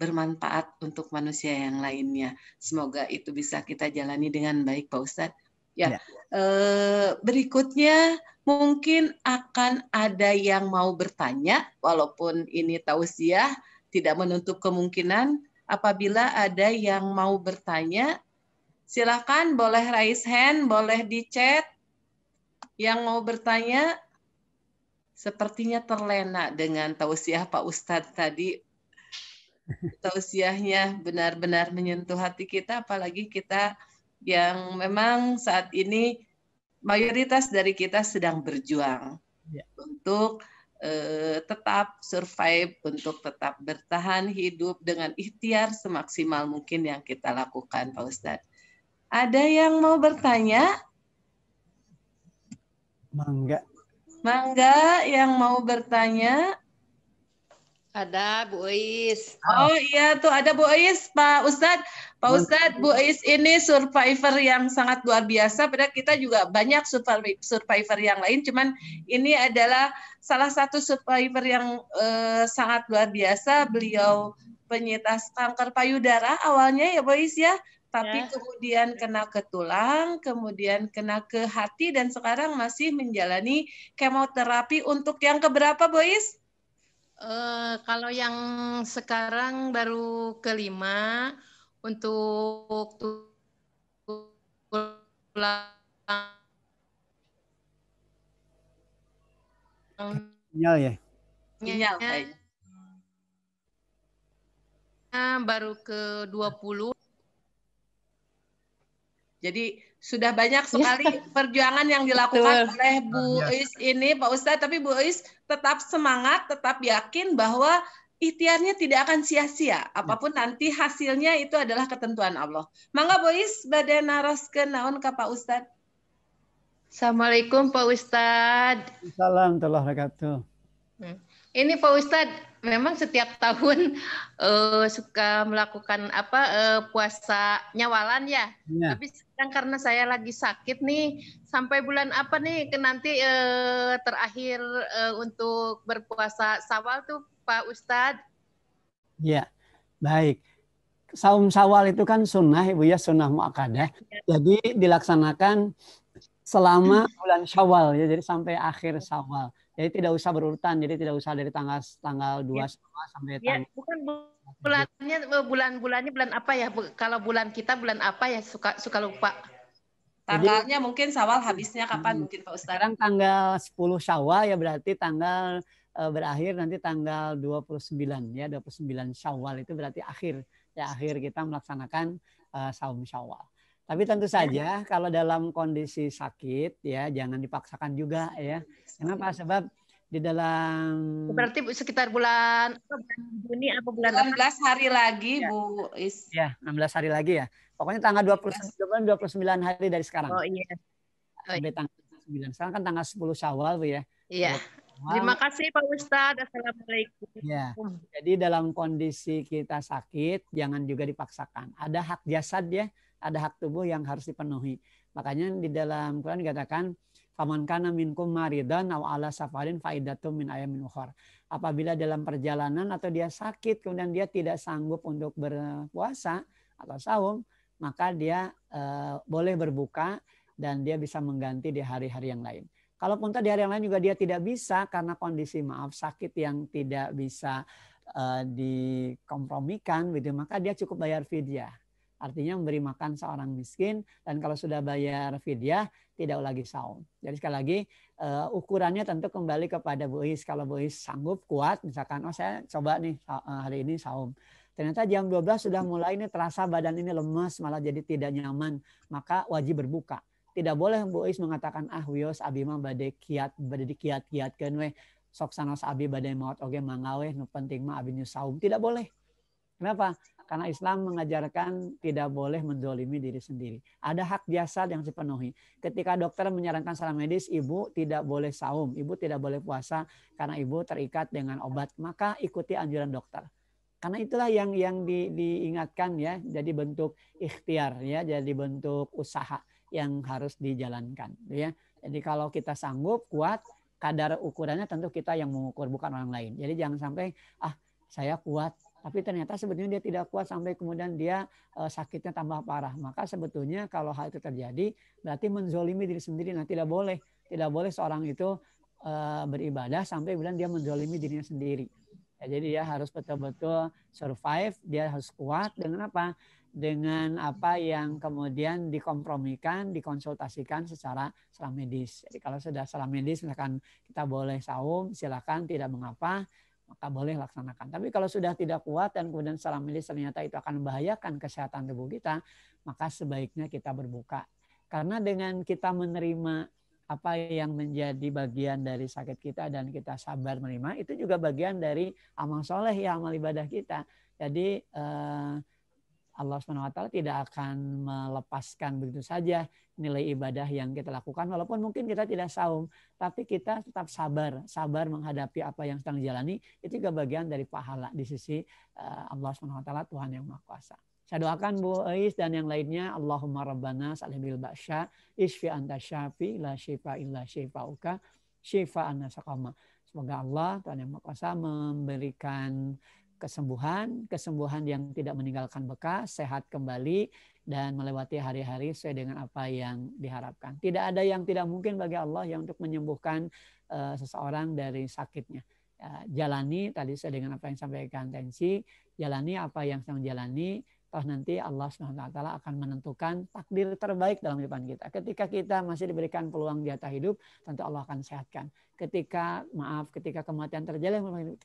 bermanfaat untuk manusia yang lainnya. Semoga itu bisa kita jalani dengan baik, Pak Ustadz. Ya. ya. Eh, berikutnya mungkin akan ada yang mau bertanya, walaupun ini tausiah tidak menutup kemungkinan apabila ada yang mau bertanya, silakan boleh raise hand, boleh di chat. Yang mau bertanya, sepertinya terlena dengan tausiah Pak Ustadz tadi. Tausiahnya benar-benar menyentuh hati kita, apalagi kita yang memang saat ini mayoritas dari kita sedang berjuang ya. untuk uh, tetap survive, untuk tetap bertahan hidup dengan ikhtiar semaksimal mungkin yang kita lakukan, Pak Ustadz. Ada yang mau bertanya? Mangga. Mangga yang mau bertanya? Ada Bu Ois. Oh, oh iya tuh ada Bu Ois, Pak Ustad, Pak Ustad, Bu Ois ini survivor yang sangat luar biasa. Padahal kita juga banyak survivor yang lain, cuman ini adalah salah satu survivor yang uh, sangat luar biasa. Beliau penyintas kanker payudara awalnya ya Bu Ois ya, tapi ya. kemudian kena ke tulang, kemudian kena ke hati dan sekarang masih menjalani kemoterapi untuk yang keberapa Bu Ois? Eh, kalau yang sekarang baru kelima untuk tulang sinyal ya sinyal baru ke 20 jadi sudah banyak <laughs> sekali perjuangan yang dilakukan Betul. oleh Bu Is ini Pak Ustadz, tapi Bu Is tetap semangat, tetap yakin bahwa ikhtiarnya tidak akan sia-sia. Apapun ya. nanti hasilnya itu adalah ketentuan Allah. Mangga Bu Is badai naroskeun naon ka Pak Ustadz? Assalamualaikum Pak Ustadz. Assalamualaikum warahmatullahi wabarakatuh. Ini Pak Ustadz, memang setiap tahun uh, <laughs> suka melakukan apa uh, puasa nyawalan ya. ya. Tapi sekarang karena saya lagi sakit nih, sampai bulan apa nih ke nanti uh, terakhir uh, untuk berpuasa Sawal tuh Pak Ustadz? Ya, baik. Saum Sawal itu kan sunnah Ibu ya, sunnah muakkadah. Ya. Jadi dilaksanakan selama <clears throat> bulan Syawal ya, jadi sampai akhir Syawal. Jadi tidak usah berurutan, jadi tidak usah dari tanggal tanggal 2 ya. sampai ya, tanggal. bukan bulannya eh, bulan-bulannya bulan apa ya? Kalau bulan kita bulan apa ya? Suka suka lupa. Tanggalnya jadi, mungkin Sawal habisnya kapan hmm, mungkin Pak Ustaz? Sekarang tanggal 10 Syawal ya berarti tanggal eh, berakhir nanti tanggal 29 ya, 29 Syawal itu berarti akhir ya akhir kita melaksanakan uh, saum Syawal. Tapi tentu saja kalau dalam kondisi sakit ya jangan dipaksakan juga ya. Kenapa? Sebab di dalam berarti sekitar bulan Juni apa bulan 16 hari lagi ya. Bu Is. Ya, 16 hari lagi ya. Pokoknya tanggal 29 29 iya. hari dari sekarang. Oh iya. Oh, iya. tanggal 9. Sekarang kan tanggal 10 Syawal Bu ya. Iya. Wow. Terima kasih Pak Ustadz. Assalamualaikum. Ya. Jadi dalam kondisi kita sakit, jangan juga dipaksakan. Ada hak jasad ya ada hak tubuh yang harus dipenuhi. Makanya di dalam Quran dikatakan Paman kana minkum maridan aw ala safarin faidatum min ayamin ukhar. Apabila dalam perjalanan atau dia sakit kemudian dia tidak sanggup untuk berpuasa atau saum, maka dia e, boleh berbuka dan dia bisa mengganti di hari-hari yang lain. Kalau Kalaupun tadi hari yang lain juga dia tidak bisa karena kondisi maaf sakit yang tidak bisa uh, dikompromikan, gitu, maka dia cukup bayar fidyah Artinya memberi makan seorang miskin dan kalau sudah bayar fidyah tidak lagi saum. Jadi sekali lagi uh, ukurannya tentu kembali kepada Is. Kalau Is sanggup kuat misalkan oh saya coba nih eh, hari ini saum. Ternyata jam 12 sudah mulai ini terasa badan ini lemas malah jadi tidak nyaman, maka wajib berbuka. Tidak boleh Is mengatakan ah wios abima bade kiat bade kiat kiat kenwe sok sanos abi badai maut oge mangawe nu penting mah abi saum. Tidak boleh. Kenapa? Karena Islam mengajarkan tidak boleh mendolimi diri sendiri. Ada hak jasad yang dipenuhi. Ketika dokter menyarankan secara medis, ibu tidak boleh saum, ibu tidak boleh puasa karena ibu terikat dengan obat. Maka ikuti anjuran dokter. Karena itulah yang yang di, diingatkan ya, jadi bentuk ikhtiar ya, jadi bentuk usaha yang harus dijalankan ya. Jadi kalau kita sanggup, kuat, kadar ukurannya tentu kita yang mengukur bukan orang lain. Jadi jangan sampai ah saya kuat tapi ternyata sebetulnya dia tidak kuat sampai kemudian dia eh, sakitnya tambah parah. Maka sebetulnya kalau hal itu terjadi berarti menzolimi diri sendiri. Nah tidak boleh, tidak boleh seorang itu eh, beribadah sampai kemudian dia menzolimi dirinya sendiri. Ya, jadi dia harus betul-betul survive, dia harus kuat dengan apa? Dengan apa yang kemudian dikompromikan, dikonsultasikan secara secara medis. Jadi kalau sudah secara medis, misalkan kita boleh saum, silakan, tidak mengapa maka boleh laksanakan. Tapi kalau sudah tidak kuat dan kemudian secara medis ternyata itu akan membahayakan kesehatan tubuh kita, maka sebaiknya kita berbuka. Karena dengan kita menerima apa yang menjadi bagian dari sakit kita dan kita sabar menerima, itu juga bagian dari amal soleh ya, amal ibadah kita. Jadi eh, Allah SWT tidak akan melepaskan begitu saja nilai ibadah yang kita lakukan. Walaupun mungkin kita tidak saum, tapi kita tetap sabar. Sabar menghadapi apa yang sedang jalani, itu juga bagian dari pahala di sisi eh, Allah SWT, Tuhan Yang Maha Kuasa. Saya doakan Bu Ais dan yang lainnya. Allahumma rabbana salihil baksha isfi anta syafi, la syifa illa syifa'uka, syifa anna sakama. Semoga Allah, Tuhan Yang Maha Kuasa, memberikan kesembuhan, kesembuhan yang tidak meninggalkan bekas, sehat kembali, dan melewati hari-hari sesuai dengan apa yang diharapkan. Tidak ada yang tidak mungkin bagi Allah yang untuk menyembuhkan uh, seseorang dari sakitnya. Ya, jalani tadi sesuai dengan apa yang sampaikan Tensi, jalani apa yang sedang jalani, toh nanti Allah Subhanahu wa taala akan menentukan takdir terbaik dalam kehidupan kita. Ketika kita masih diberikan peluang di atas hidup, tentu Allah akan sehatkan. Ketika maaf, ketika kematian terjadi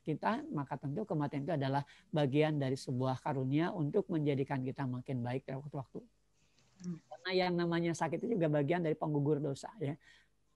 kita, maka tentu kematian itu adalah bagian dari sebuah karunia untuk menjadikan kita makin baik dari waktu-waktu. Hmm. Karena yang namanya sakit itu juga bagian dari penggugur dosa ya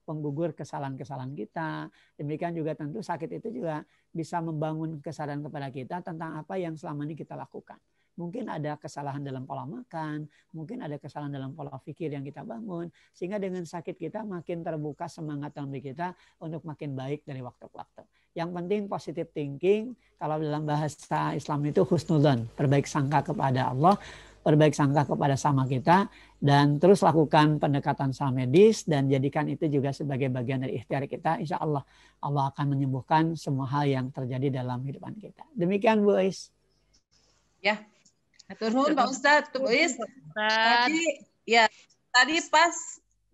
penggugur kesalahan-kesalahan kita. Demikian juga tentu sakit itu juga bisa membangun kesadaran kepada kita tentang apa yang selama ini kita lakukan mungkin ada kesalahan dalam pola makan, mungkin ada kesalahan dalam pola pikir yang kita bangun, sehingga dengan sakit kita makin terbuka semangat dalam diri kita untuk makin baik dari waktu ke waktu. Yang penting positive thinking, kalau dalam bahasa Islam itu husnudon, perbaik sangka kepada Allah, perbaik sangka kepada sama kita, dan terus lakukan pendekatan sama medis dan jadikan itu juga sebagai bagian dari ikhtiar kita. Insya Allah Allah akan menyembuhkan semua hal yang terjadi dalam kehidupan kita. Demikian Bu Ais. Ya, Turun Pak Ustadz, tulis. Tadi ya tadi pas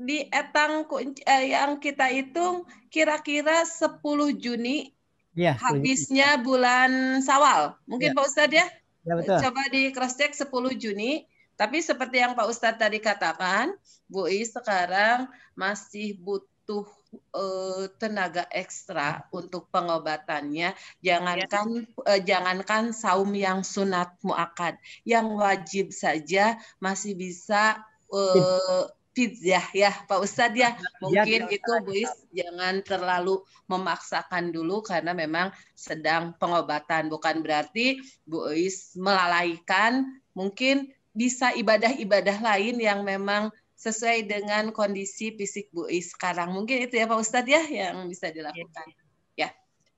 di etang eh, yang kita hitung kira-kira 10 Juni ya, habisnya bulan Sawal. Mungkin ya. Pak Ustadz ya? ya betul. Coba di cross check 10 Juni. Tapi seperti yang Pak Ustadz tadi katakan, Bu I sekarang masih butuh uh, tenaga ekstra hmm. untuk pengobatannya iya. jangankan ya. uh, jangankan saum yang sunat muakad yang wajib saja masih bisa uh, eh, fidyah ya Pak Ustadz ya iya, iya, mungkin ya, itu Bu Is jangan terlalu memaksakan dulu karena memang sedang pengobatan bukan berarti Bu Is melalaikan mungkin bisa ibadah-ibadah lain yang memang sesuai dengan kondisi fisik Bu I sekarang. Mungkin itu ya Pak Ustadz ya yang bisa dilakukan. Ya.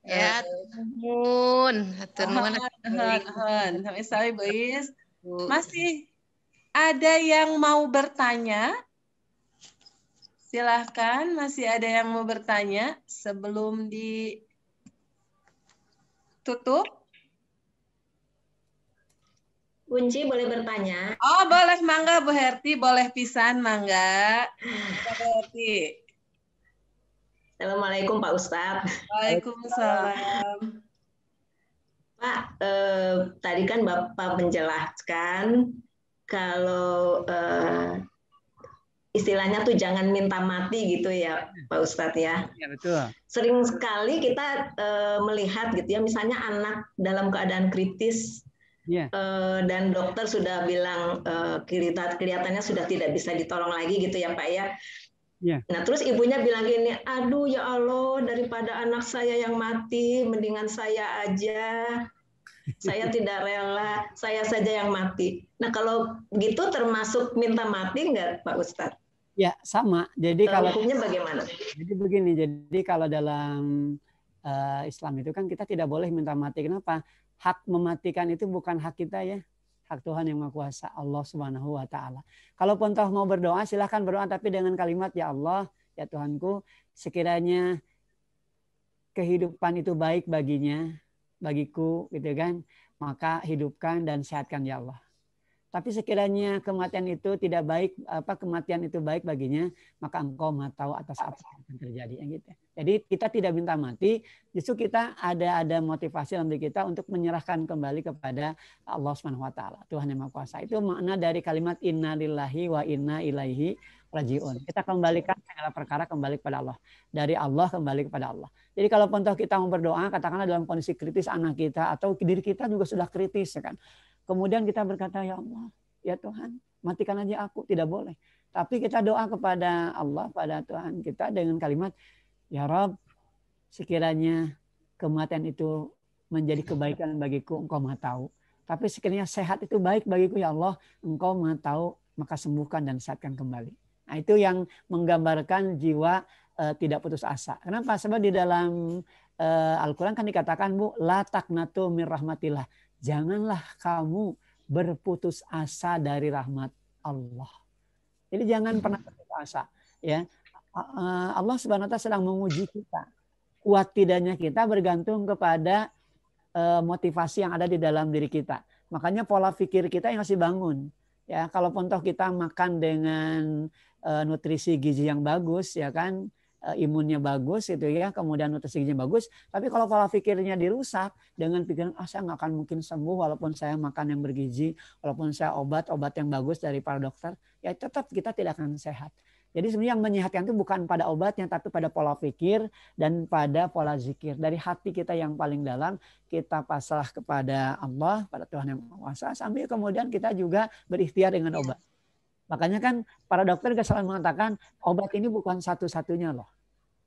Ya, nuhun. Hatur nuhun. Sampai sampai Bu Is. Masih ada yang mau bertanya? Silahkan, masih ada yang mau bertanya sebelum ditutup? Bunci boleh bertanya. Oh, boleh mangga Bu Herti, boleh pisan mangga. Bu Herti. Assalamualaikum Pak Ustad Waalaikumsalam. Pak, eh, tadi kan Bapak menjelaskan kalau eh, istilahnya tuh jangan minta mati gitu ya Pak Ustadz ya. Iya betul. Sering sekali kita eh, melihat gitu ya, misalnya anak dalam keadaan kritis yeah. Iya. dan dokter sudah bilang uh, kelihatannya sudah tidak bisa ditolong lagi gitu ya Pak ya. Yeah. Nah terus ibunya bilang gini, aduh ya Allah daripada anak saya yang mati, mendingan saya aja. Saya <laughs> tidak rela, saya saja yang mati. Nah kalau gitu termasuk minta mati nggak Pak Ustadz? Ya sama. Jadi eh, kalau hukumnya bagaimana? Jadi begini, jadi kalau dalam uh, Islam itu kan kita tidak boleh minta mati. Kenapa? hak mematikan itu bukan hak kita ya. Hak Tuhan yang Maha Kuasa Allah Subhanahu wa taala. Kalaupun toh mau berdoa silahkan berdoa tapi dengan kalimat ya Allah, ya Tuhanku, sekiranya kehidupan itu baik baginya, bagiku gitu kan, maka hidupkan dan sehatkan ya Allah. Tapi sekiranya kematian itu tidak baik, apa kematian itu baik baginya, maka engkau mau tahu atas apa yang akan terjadi. Ya gitu. Jadi kita tidak minta mati, justru kita ada ada motivasi dalam diri kita untuk menyerahkan kembali kepada Allah Subhanahu Wa Taala, Tuhan yang Maha Kuasa. Itu makna dari kalimat Inna Lillahi wa Inna Ilaihi Rajiun. Kita kembalikan segala perkara kembali kepada Allah. Dari Allah kembali kepada Allah. Jadi kalau contoh kita mau berdoa, katakanlah dalam kondisi kritis anak kita atau diri kita juga sudah kritis, ya kan Kemudian kita berkata, ya Allah, ya Tuhan, matikan aja aku. Tidak boleh. Tapi kita doa kepada Allah, pada Tuhan kita dengan kalimat, Ya Rob, sekiranya kematian itu menjadi kebaikan bagiku, engkau mau tahu. Tapi sekiranya sehat itu baik bagiku, Ya Allah, engkau mau tahu, maka sembuhkan dan sehatkan kembali. Nah itu yang menggambarkan jiwa uh, tidak putus asa. Kenapa? Sebab di dalam uh, Al-Quran kan dikatakan, Bu, la taknatu min rahmatillah janganlah kamu berputus asa dari rahmat Allah. Jadi jangan pernah hmm. putus asa. Ya, Allah Subhanahu Wa Taala sedang menguji kita. Kuat tidaknya kita bergantung kepada e, motivasi yang ada di dalam diri kita. Makanya pola pikir kita yang masih bangun, Ya, kalaupun toh kita makan dengan e, nutrisi gizi yang bagus, ya kan, Eh, imunnya bagus itu ya, kemudian nutrisinya bagus. Tapi kalau pola pikirnya dirusak dengan pikiran ah saya nggak akan mungkin sembuh walaupun saya makan yang bergizi, walaupun saya obat-obat yang bagus dari para dokter, ya tetap kita tidak akan sehat. Jadi sebenarnya yang menyehatkan itu bukan pada obatnya, tapi pada pola pikir dan pada pola zikir. Dari hati kita yang paling dalam, kita pasrah kepada Allah, pada Tuhan yang Maha Kuasa, sambil kemudian kita juga berikhtiar dengan obat. Makanya kan para dokter juga selalu mengatakan obat ini bukan satu-satunya loh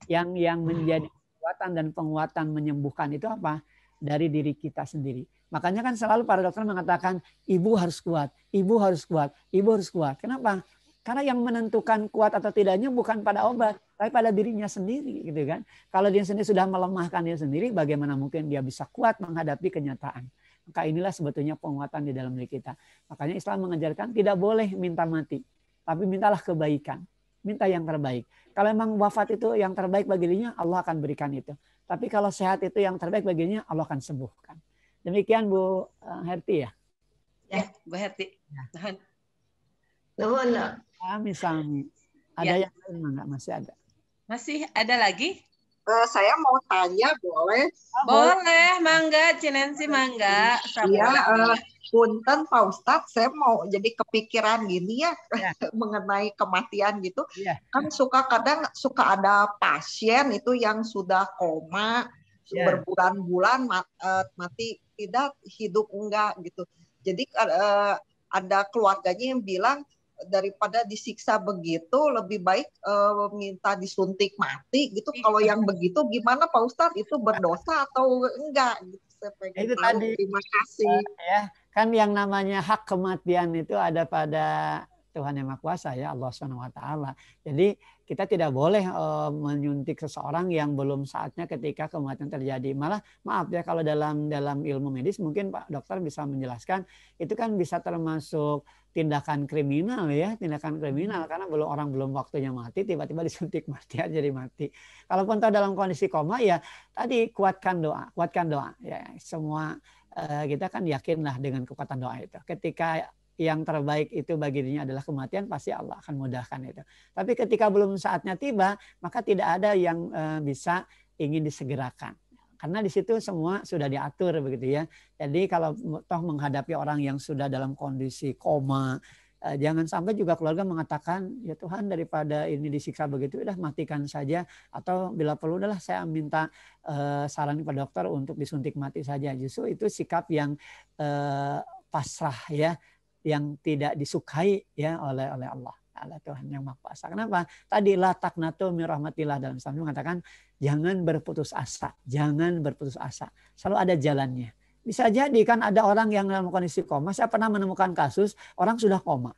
yang yang hmm. menjadi kekuatan dan penguatan menyembuhkan itu apa? Dari diri kita sendiri. Makanya kan selalu para dokter mengatakan ibu harus kuat, ibu harus kuat, ibu harus kuat. Kenapa? Karena yang menentukan kuat atau tidaknya bukan pada obat, tapi pada dirinya sendiri, gitu kan? Kalau dia sendiri sudah melemahkan dia sendiri, bagaimana mungkin dia bisa kuat menghadapi kenyataan? Maka inilah sebetulnya penguatan di dalam diri kita. Makanya Islam mengajarkan tidak boleh minta mati, tapi mintalah kebaikan minta yang terbaik. Kalau memang wafat itu yang terbaik bagi dirinya, Allah akan berikan itu. Tapi kalau sehat itu yang terbaik baginya, Allah akan sembuhkan. Demikian Bu eh, Herti ya. Ya, Bu Herti. Ya. Nuhun. sami ya. Ada ya. yang lain enggak? Masih ada. Masih ada lagi? Uh, saya mau tanya boleh? Oh, boleh, mangga, Cinensi mangga. Iya, uh, punten Pak Ustadz, saya mau jadi kepikiran gini ya, ya. <laughs> mengenai kematian gitu. Ya. Kan suka kadang suka ada pasien itu yang sudah koma ya. berbulan-bulan eh, mati tidak hidup enggak gitu. Jadi uh, ada keluarganya yang bilang daripada disiksa begitu lebih baik uh, minta disuntik mati gitu iya. kalau yang begitu gimana Pak Ustadz itu berdosa atau enggak gitu saya pengen itu tahu. tadi terima iya, kasih ya kan yang namanya hak kematian itu ada pada Tuhan yang Maha Kuasa ya Allah Subhanahu wa taala. Jadi kita tidak boleh uh, menyuntik seseorang yang belum saatnya ketika kematian terjadi. Malah maaf ya kalau dalam dalam ilmu medis mungkin Pak dokter bisa menjelaskan itu kan bisa termasuk tindakan kriminal ya, tindakan kriminal karena belum orang belum waktunya mati tiba-tiba disuntik <laughs> mati aja jadi mati. Kalaupun tahu dalam kondisi koma ya tadi kuatkan doa, kuatkan doa ya. Semua eh, kita kan yakinlah dengan kekuatan doa itu. Ketika yang terbaik itu bagi dirinya adalah kematian pasti Allah akan mudahkan itu. Tapi ketika belum saatnya tiba, maka tidak ada yang eh, bisa ingin disegerakan. Karena di situ semua sudah diatur begitu ya. Jadi kalau toh menghadapi orang yang sudah dalam kondisi koma, eh, jangan sampai juga keluarga mengatakan ya Tuhan daripada ini disiksa begitu udah matikan saja atau bila perlu adalah saya minta eh, saran kepada dokter untuk disuntik mati saja justru itu sikap yang pasrah ya yang tidak disukai ya oleh oleh Allah Allah Tuhan yang Maha Kuasa. Kenapa? Tadi latak nato, mirahmatilah dalam Islam mengatakan jangan berputus asa, jangan berputus asa. Selalu ada jalannya. Bisa jadi kan ada orang yang dalam kondisi koma. Saya pernah menemukan kasus orang sudah koma.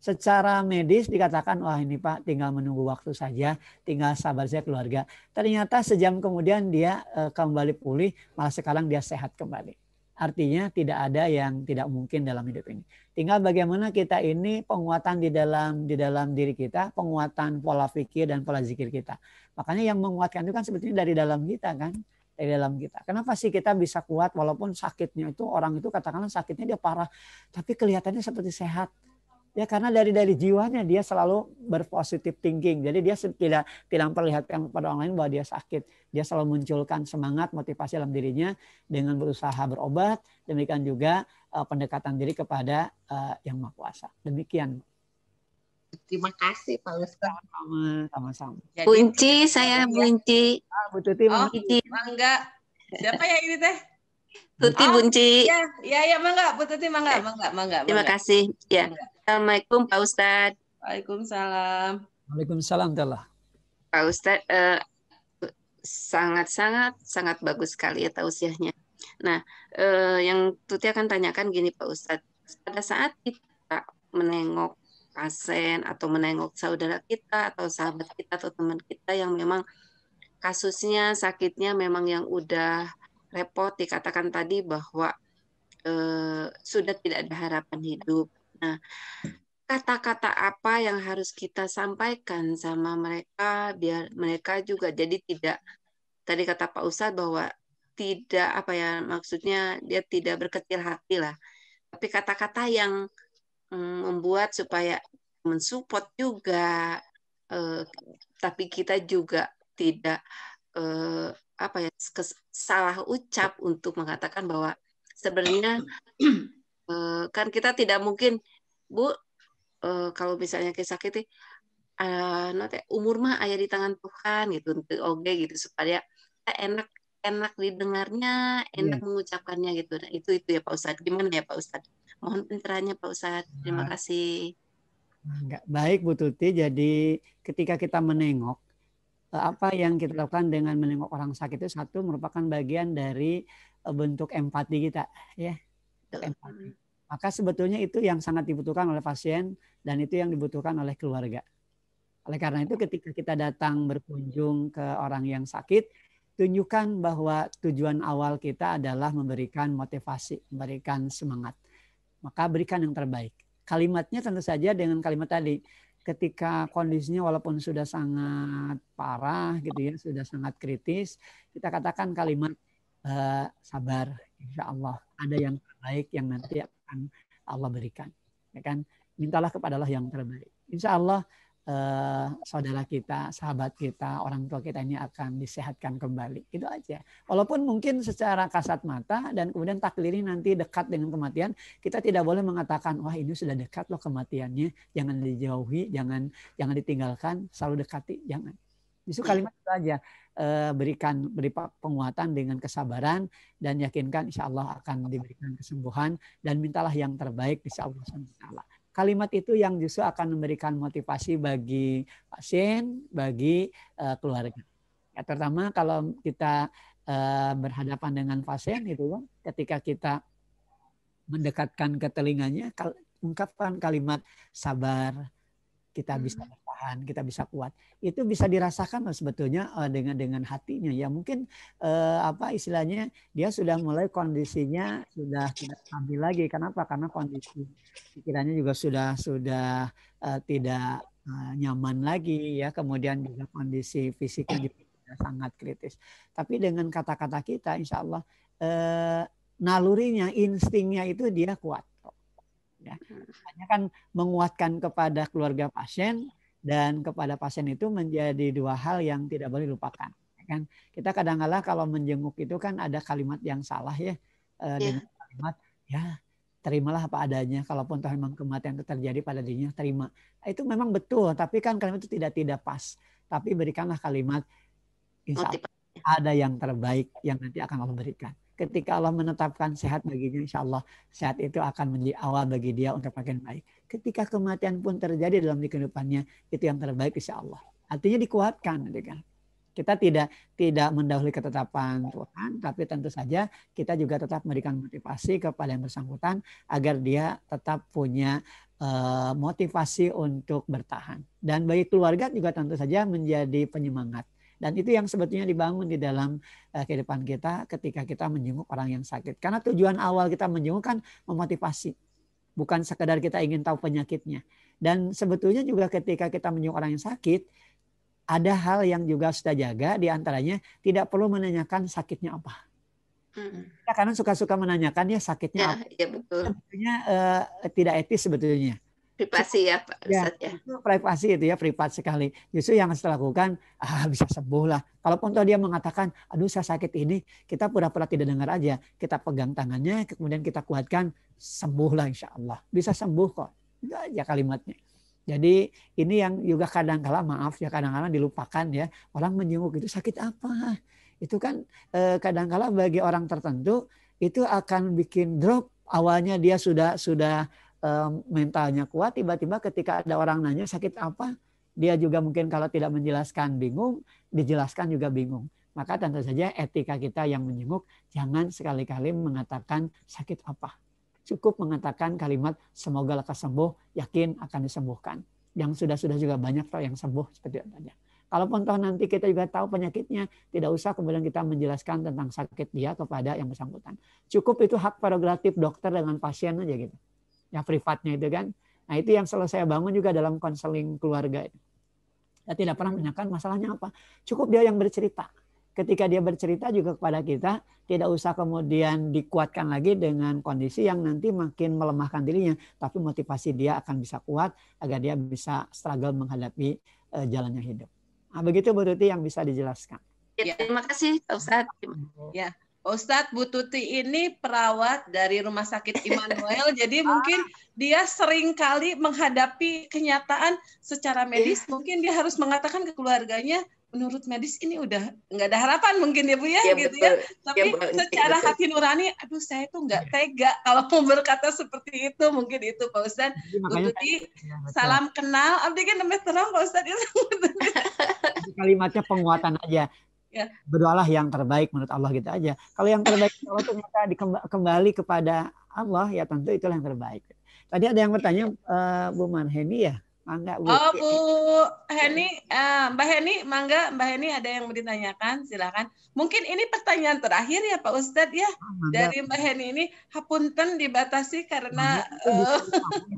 Secara medis dikatakan wah ini Pak tinggal menunggu waktu saja, tinggal sabar saja keluarga. Ternyata sejam kemudian dia eh, kembali pulih, malah sekarang dia sehat kembali. Artinya tidak ada yang tidak mungkin dalam hidup ini. Tinggal bagaimana kita ini penguatan di dalam di dalam diri kita, penguatan pola pikir dan pola zikir kita. Makanya yang menguatkan itu kan sebetulnya dari dalam kita kan, dari dalam kita. Kenapa sih kita bisa kuat walaupun sakitnya itu orang itu katakanlah sakitnya dia parah, tapi kelihatannya seperti sehat. Ya karena dari dari jiwanya dia selalu berpositif thinking. Jadi dia tidak tidak memperlihatkan pada orang lain bahwa dia sakit. Dia selalu munculkan semangat, motivasi dalam dirinya dengan berusaha berobat. Demikian juga uh, pendekatan diri kepada uh, yang Maha Kuasa. Demikian. Terima kasih Pak Ustaz. Sama-sama. Bunci, saya Bunci. Ah, Bu Tuti, oh, Mangga. Siapa ya ini teh? Tuti oh, Bunci. Ya, ya, ya, mangga, Bu Tuti, mangga, eh, mangga, mangga. Terima kasih. Ya. Mangga. Assalamualaikum Pak Ustad. Waalaikumsalam. Waalaikumsalam Della. Pak Ustad eh, sangat-sangat sangat bagus sekali ya tausiahnya. Nah, eh, yang Tuti akan tanyakan gini Pak Ustad pada saat kita menengok pasien atau menengok saudara kita atau sahabat kita atau teman kita yang memang kasusnya sakitnya memang yang udah repot dikatakan tadi bahwa eh, sudah tidak ada harapan hidup Nah, kata-kata apa yang harus kita sampaikan sama mereka biar mereka juga jadi tidak tadi kata Pak Ustadz bahwa tidak apa ya maksudnya dia tidak berkecil hati lah tapi kata-kata yang mm, membuat supaya mensupport juga eh, tapi kita juga tidak eh, apa ya salah ucap untuk mengatakan bahwa sebenarnya <clears throat> Eh, kan kita tidak mungkin bu eh, kalau misalnya sakit uh, nanti eh, umur mah ayah di tangan Tuhan gitu oke okay, gitu supaya enak enak didengarnya iya. enak yeah. mengucapkannya gitu nah, itu itu ya Pak Ustadz gimana ya Pak Ustadz mohon pencerahannya Pak Ustadz terima nah. kasih Enggak. baik Bu Tuti jadi ketika kita menengok apa yang kita lakukan dengan menengok orang sakit itu satu merupakan bagian dari bentuk empati kita ya empati. Gitu. Gitu. Maka sebetulnya itu yang sangat dibutuhkan oleh pasien dan itu yang dibutuhkan oleh keluarga. Oleh karena itu ketika kita datang berkunjung ke orang yang sakit, tunjukkan bahwa tujuan awal kita adalah memberikan motivasi, memberikan semangat. Maka berikan yang terbaik. Kalimatnya tentu saja dengan kalimat tadi, ketika kondisinya walaupun sudah sangat parah gitu ya, sudah sangat kritis, kita katakan kalimat e, sabar, insya Allah ada yang terbaik yang nanti akan Allah berikan. Ya kan? Mintalah kepada Allah yang terbaik. Insya Allah eh, saudara kita, sahabat kita, orang tua kita ini akan disehatkan kembali. Itu aja. Walaupun mungkin secara kasat mata dan kemudian takliri nanti dekat dengan kematian, kita tidak boleh mengatakan wah ini sudah dekat loh kematiannya, jangan dijauhi, jangan jangan ditinggalkan, selalu dekati, jangan. Justru iya. kalimat itu aja eh, berikan beri penguatan dengan kesabaran dan yakinkan insya Allah akan diberikan kesembuhan dan mintalah yang terbaik di Allah SWT. Kalimat itu yang justru akan memberikan motivasi bagi pasien, bagi uh, keluarga. Ya, terutama kalau kita uh, berhadapan dengan pasien itu kan, ketika kita mendekatkan ke telinganya, kal ungkapkan kalimat sabar, kita hmm. bisa Tuhan kita bisa kuat. Itu bisa dirasakan sebetulnya eh, dengan dengan hatinya. Ya mungkin eh, apa istilahnya dia sudah mulai kondisinya sudah tidak stabil lagi. Kenapa? Karena kondisi pikirannya juga sudah sudah eh, tidak eh, nyaman lagi ya. Kemudian juga kondisi fisiknya juga sangat kritis. Tapi dengan kata-kata kita, insya Allah eh, nalurinya, instingnya itu dia kuat ya. Hanya kan menguatkan kepada keluarga pasien dan kepada pasien itu menjadi dua hal yang tidak boleh dilupakan. Ya kan kita kadang-kala kalau menjenguk itu kan ada kalimat yang salah ya, ya. kalimat ya terimalah apa adanya. Kalaupun toh memang kematian itu terjadi pada dirinya, terima. Itu memang betul, tapi kan kalimat itu tidak tidak pas. Tapi berikanlah kalimat insya Allah, ada yang terbaik yang nanti akan Allah berikan ketika Allah menetapkan sehat baginya, insya Allah sehat itu akan menjadi awal bagi dia untuk makin baik. Ketika kematian pun terjadi dalam kehidupannya, itu yang terbaik insya Allah. Artinya dikuatkan, gitu kan? Kita tidak tidak mendahului ketetapan Tuhan, tapi tentu saja kita juga tetap memberikan motivasi kepada yang bersangkutan agar dia tetap punya eh, motivasi untuk bertahan. Dan bagi keluarga juga tentu saja menjadi penyemangat dan itu yang sebetulnya dibangun di dalam uh, kehidupan kita ketika kita menjenguk orang yang sakit. Karena tujuan awal kita menjenguk kan memotivasi. Bukan sekedar kita ingin tahu penyakitnya. Dan sebetulnya juga ketika kita menjenguk orang yang sakit, ada hal yang juga sudah jaga di antaranya tidak perlu menanyakan sakitnya apa. Hmm. Kita suka-suka menanyakan ya sakitnya ya, apa. Ya, betul. Sebetulnya eh, tidak etis sebetulnya privasi ya Pak Ustaz, ya, ya. privasi itu ya privat sekali justru yang harus dilakukan ah bisa sembuh lah kalaupun toh dia mengatakan aduh saya sakit ini kita pura-pura tidak dengar aja kita pegang tangannya kemudian kita kuatkan sembuh lah insya Allah bisa sembuh kok itu aja kalimatnya jadi ini yang juga kadang-kala maaf ya kadang kadang dilupakan ya orang menjenguk itu sakit apa itu kan eh, kadang-kala bagi orang tertentu itu akan bikin drop awalnya dia sudah sudah mentalnya kuat, tiba-tiba ketika ada orang nanya sakit apa, dia juga mungkin kalau tidak menjelaskan bingung, dijelaskan juga bingung. Maka tentu saja etika kita yang menjenguk, jangan sekali-kali mengatakan sakit apa. Cukup mengatakan kalimat semoga lekas sembuh, yakin akan disembuhkan. Yang sudah-sudah juga banyak tahu yang sembuh seperti itu Kalaupun toh nanti kita juga tahu penyakitnya, tidak usah kemudian kita menjelaskan tentang sakit dia kepada yang bersangkutan. Cukup itu hak prerogatif dokter dengan pasien aja gitu yang privatnya itu kan. Nah itu yang selalu saya bangun juga dalam konseling keluarga. Saya tidak pernah menanyakan masalahnya apa. Cukup dia yang bercerita. Ketika dia bercerita juga kepada kita, tidak usah kemudian dikuatkan lagi dengan kondisi yang nanti makin melemahkan dirinya. Tapi motivasi dia akan bisa kuat agar dia bisa struggle menghadapi eh, jalannya hidup. Nah, begitu berarti yang bisa dijelaskan. Ya, terima kasih Ustaz. Ya. Ustadz Bututi ini perawat dari Rumah Sakit <laughs> Immanuel, jadi mungkin dia sering kali menghadapi kenyataan secara medis. Iya. Mungkin dia harus mengatakan ke keluarganya, menurut medis ini udah nggak ada harapan mungkin ya Bu ya, iya, gitu ya gitu betul. ya. Tapi ya, secara betul. hati nurani, aduh saya itu nggak tega kalau mau berkata seperti itu. Mungkin itu Pak Ustadz. Bututi, ya, salam kenal. Abdi kan namanya terang Pak Ustadz. <laughs> Kalimatnya penguatan aja yeah. berdoalah yang terbaik menurut Allah gitu aja. Kalau yang terbaik Allah ternyata kembali kepada Allah ya tentu itulah yang terbaik. Tadi ada yang bertanya uh, Bu Marheni ya Mangga Bu. Oh Bu iya. Heni, uh, eh, Mbak Heni, mangga Mbak Heni ada yang mau ditanyakan, silakan. Mungkin ini pertanyaan terakhir ya Pak Ustadz ya oh, dari Mbak Heni ini. Hapunten dibatasi karena uh,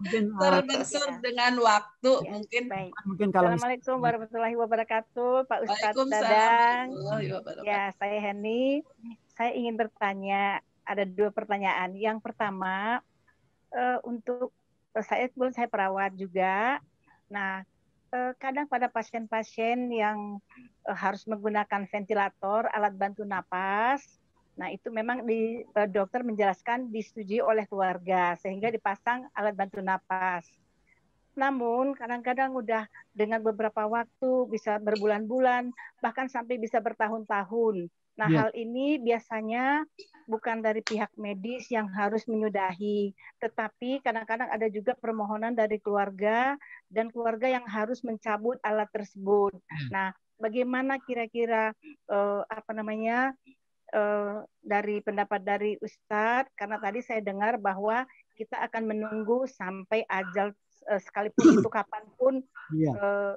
eh, terbentur <laughs> ya. dengan waktu ya, mungkin. Baik. Mungkin kalau Assalamualaikum warahmatullahi wabarakatuh Pak Ustadz Dadang. Ya saya Heni, saya ingin bertanya ada dua pertanyaan. Yang pertama uh, untuk saya kebetulan saya perawat juga Nah, eh, kadang pada pasien-pasien yang eh, harus menggunakan ventilator, alat bantu napas, nah itu memang di eh, dokter menjelaskan disetujui oleh keluarga sehingga dipasang alat bantu napas. Namun kadang-kadang udah dengan beberapa waktu bisa berbulan-bulan bahkan sampai bisa bertahun-tahun. Nah, yeah. hal ini biasanya bukan dari pihak medis yang harus menyudahi, tetapi kadang-kadang ada juga permohonan dari keluarga dan keluarga yang harus mencabut alat tersebut. Hmm. Nah, bagaimana kira-kira uh, apa namanya uh, dari pendapat dari Ustadz? Karena tadi saya dengar bahwa kita akan menunggu sampai ajal uh, sekalipun itu <clears throat> kapanpun yeah. Iya. uh,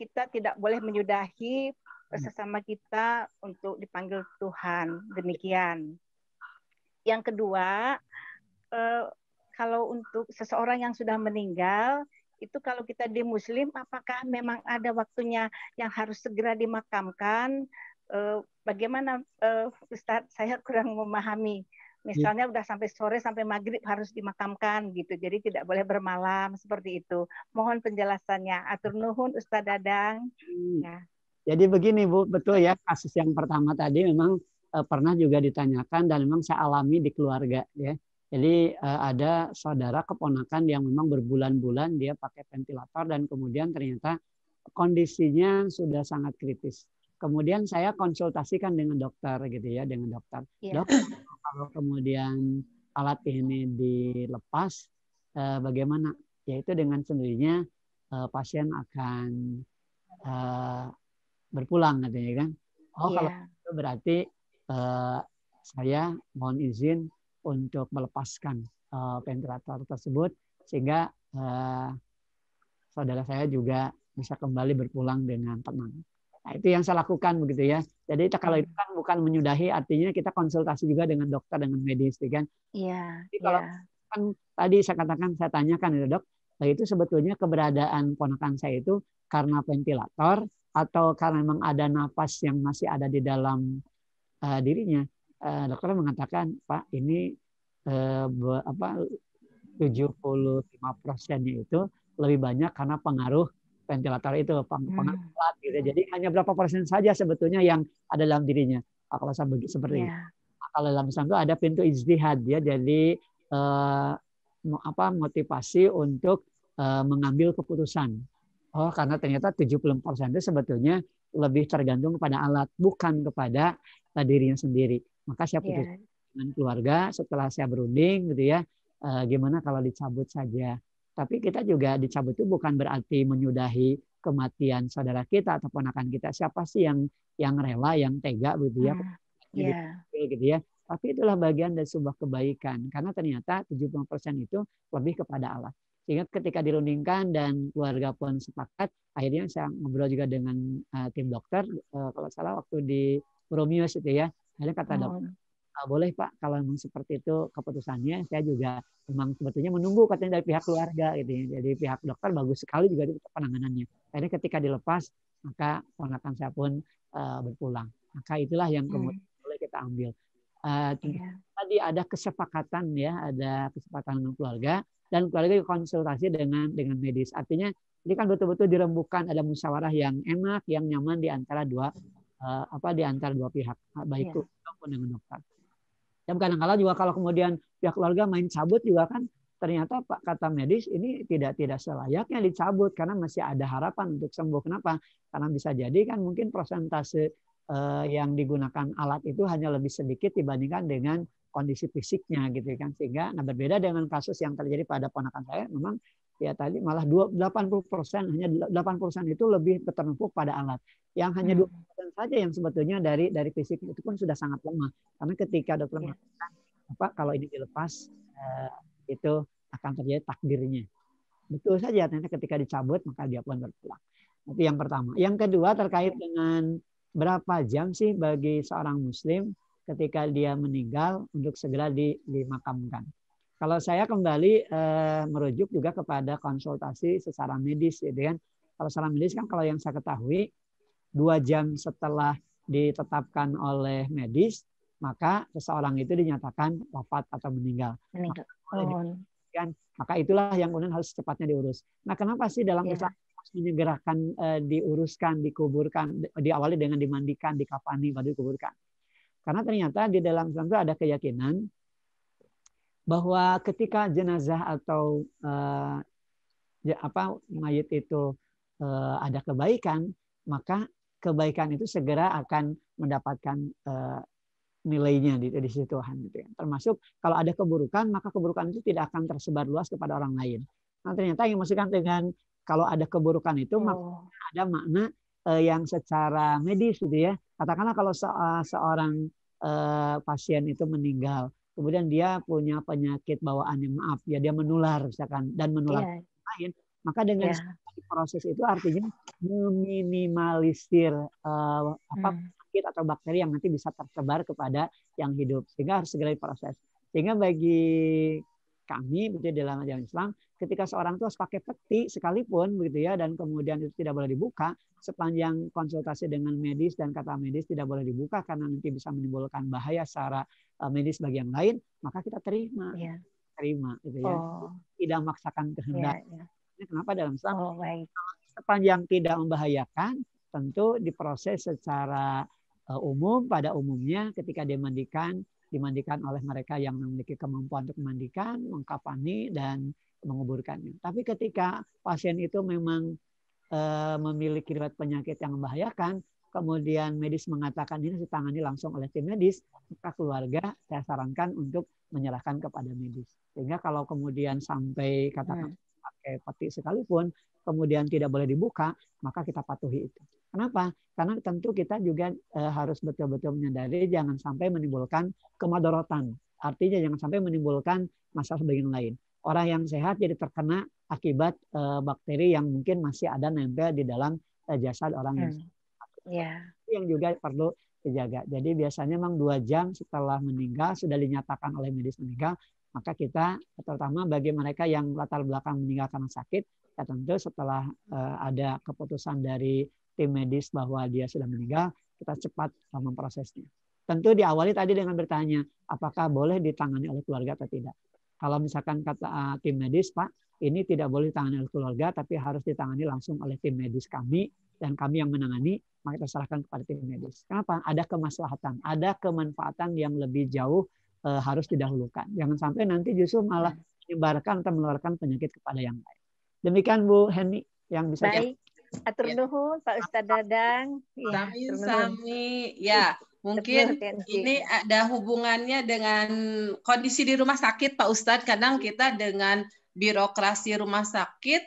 kita tidak boleh menyudahi Hmm. sesama kita untuk dipanggil Tuhan. Demikian. Yang kedua, eh, kalau untuk seseorang yang sudah meninggal, itu kalau kita di Muslim, apakah memang ada waktunya yang harus segera dimakamkan? Eh, bagaimana eh, Ustadz? Saya kurang memahami. Misalnya ya. sampai sore sampai maghrib harus dimakamkan gitu, jadi tidak boleh bermalam seperti itu. Mohon penjelasannya. Atur nuhun Ustadz Dadang. Hmm. Ya. Jadi begini Bu, betul ya kasus yang pertama tadi memang uh, pernah juga ditanyakan dan memang saya alami di keluarga ya. Jadi uh, ada saudara keponakan yang memang berbulan-bulan dia pakai ventilator dan kemudian ternyata kondisinya sudah sangat kritis. Kemudian saya konsultasikan dengan dokter gitu ya, dengan dokter. Yeah. Dok, kalau kemudian alat ini dilepas, uh, bagaimana? Yaitu dengan sendirinya uh, pasien akan uh, berpulang katanya kan. Oh yeah. kalau itu berarti uh, saya mohon izin untuk melepaskan uh, ventilator tersebut sehingga uh, saudara saya juga bisa kembali berpulang dengan tenang. Nah, itu yang saya lakukan begitu ya. Jadi kalau hmm. itu kan bukan menyudahi artinya kita konsultasi juga dengan dokter dengan medis ya kan. Iya. Jadi iya. kalau yeah. kan tadi saya katakan saya tanyakan itu ya, dok, nah, itu sebetulnya keberadaan ponakan saya itu karena ventilator atau karena memang ada nafas yang masih ada di dalam uh, dirinya uh, dokter mengatakan pak ini uh, apa 75 persennya itu lebih banyak karena pengaruh ventilator itu peng hmm. pengaruh gitu jadi hanya berapa persen saja sebetulnya yang ada dalam dirinya ah, kalau saya begitu seperti yeah. Iya. kalau dalam Islam itu ada pintu izdihad ya jadi uh, apa motivasi untuk uh, mengambil keputusan Oh, karena ternyata 74% itu sebetulnya lebih tergantung kepada alat, bukan kepada eh, dirinya sendiri. Maka saya iya. putus yeah. dengan keluarga setelah saya berunding gitu ya, e, gimana kalau dicabut saja. Tapi kita juga dicabut itu bukan berarti menyudahi kematian saudara kita atau ponakan kita. Siapa sih yang yang rela, yang tega gitu ya. Hmm, yeah. Gitu, gitu ya. Tapi itulah bagian dari sebuah kebaikan. Karena ternyata 70% itu lebih kepada alat. Sehingga ketika dirundingkan dan keluarga pun sepakat, akhirnya saya ngobrol juga dengan uh, tim dokter, uh, kalau salah waktu di Romius itu ya, akhirnya kata oh. dokter, oh. boleh Pak kalau memang seperti itu keputusannya, saya juga memang sebetulnya menunggu katanya dari pihak keluarga gitu ya. Jadi pihak dokter bagus sekali juga itu penanganannya. Akhirnya ketika dilepas, maka ponakan saya pun uh, berpulang. Maka itulah yang hmm. kemudian boleh kita ambil. Uh, yeah. Tadi ada kesepakatan ya, ada kesepakatan dengan keluarga dan keluarga konsultasi dengan dengan medis. Artinya ini kan betul-betul dirembukan ada musyawarah yang enak, yang nyaman di antara dua uh, apa di antara dua pihak, nah, baik iya. itu ya. maupun dengan dokter. Dan kadang-kadang juga kalau kemudian pihak keluarga main cabut juga kan ternyata pak kata medis ini tidak tidak selayaknya dicabut karena masih ada harapan untuk sembuh kenapa karena bisa jadi kan mungkin persentase uh, eh, yang digunakan alat itu hanya lebih sedikit dibandingkan dengan kondisi fisiknya gitu ya kan sehingga nah berbeda dengan kasus yang terjadi pada ponakan saya memang ya tadi malah 80 persen hanya 80 persen itu lebih tertumpuk pada alat yang hanya hmm. dua persen saja yang sebetulnya dari dari fisik itu pun sudah sangat lemah karena ketika dokter yeah. mengatakan apa kalau ini dilepas eh, itu akan terjadi takdirnya betul saja ternyata ketika dicabut maka dia pun berpulang itu yang pertama yang kedua terkait dengan berapa jam sih bagi seorang muslim ketika dia meninggal untuk segera dimakamkan. Kalau saya kembali eh, merujuk juga kepada konsultasi secara medis, ya, dengan Kalau secara medis kan kalau yang saya ketahui dua jam setelah ditetapkan oleh medis maka seseorang itu dinyatakan wafat atau meninggal. Meninggal. Oh. Kan, maka itulah yang kemudian harus secepatnya diurus. Nah, kenapa sih dalam ya. Islam menyegerakan eh, diuruskan, dikuburkan, diawali dengan dimandikan, dikafani, baru dikuburkan? Karena ternyata di dalam Islam itu ada keyakinan bahwa ketika jenazah atau ya apa mayit itu uh, ada kebaikan, maka kebaikan itu segera akan mendapatkan uh, nilainya di, di sisi Tuhan gitu ya. Termasuk kalau ada keburukan maka keburukan itu tidak akan tersebar luas kepada orang lain. Nah ternyata yang dimaksudkan dengan kalau ada keburukan itu oh. maka ada makna Eh, yang secara medis gitu ya katakanlah kalau se eh, seorang eh, pasien itu meninggal kemudian dia punya penyakit bawaan yang maaf ya dia menular misalkan dan menular yeah. Iya. lain maka dengan yeah. Iya. proses itu artinya meminimalisir uh, apa hmm. penyakit atau bakteri yang nanti bisa tersebar kepada yang hidup sehingga harus segera diproses sehingga bagi kami dalam ajaran Islam ketika seorang itu harus pakai peti sekalipun begitu ya dan kemudian itu tidak boleh dibuka sepanjang konsultasi dengan medis dan kata medis tidak boleh dibuka karena nanti bisa menimbulkan bahaya secara eh, medis bagi yang lain maka kita terima ya. terima gitu ya oh. tidak memaksakan kehendak ya, ya. kenapa dalam Islam oh, baik. sepanjang tidak membahayakan tentu diproses secara eh, umum pada umumnya ketika dimandikan dimandikan oleh mereka yang memiliki kemampuan untuk memandikan mengkapani dan menguburkannya. Tapi ketika pasien itu memang e, memiliki riwayat penyakit yang membahayakan, kemudian medis mengatakan ini harus ditangani langsung oleh tim medis, maka keluarga saya sarankan untuk menyerahkan kepada medis. Sehingga kalau kemudian sampai katakan hmm. pakai peti sekalipun, kemudian tidak boleh dibuka, maka kita patuhi itu. Kenapa? Karena tentu kita juga e, harus betul-betul menyadari jangan sampai menimbulkan kemadorotan. Artinya jangan sampai menimbulkan masalah sebagian lain orang yang sehat jadi terkena akibat uh, bakteri yang mungkin masih ada nempel di dalam uh, jasad orang hmm. yang sehat. Yeah. Yang juga perlu dijaga. Jadi biasanya memang dua jam setelah meninggal sudah dinyatakan oleh medis meninggal, maka kita terutama bagi mereka yang latar belakang meninggal karena sakit, ya tentu setelah uh, ada keputusan dari tim medis bahwa dia sudah meninggal, kita cepat memprosesnya. Tentu diawali tadi dengan bertanya, apakah boleh ditangani oleh keluarga atau tidak. Kalau misalkan kata uh, tim medis, Pak, ini tidak boleh ditangani oleh keluarga, tapi harus ditangani langsung oleh tim medis kami dan kami yang menangani, maka kita serahkan kepada tim medis. Kenapa? Ada kemaslahatan, ada kemanfaatan yang lebih jauh e, harus didahulukan. Jangan sampai nanti justru malah menyebarkan atau menularkan penyakit kepada yang lain. Demikian Bu Henny yang bisa. Baik. Atur ya. nuhun Pak Ustadz Dadang. Iya, ya, sami, sami. Ya, Mungkin ini ada hubungannya dengan kondisi di rumah sakit, Pak Ustadz. Kadang kita dengan birokrasi rumah sakit,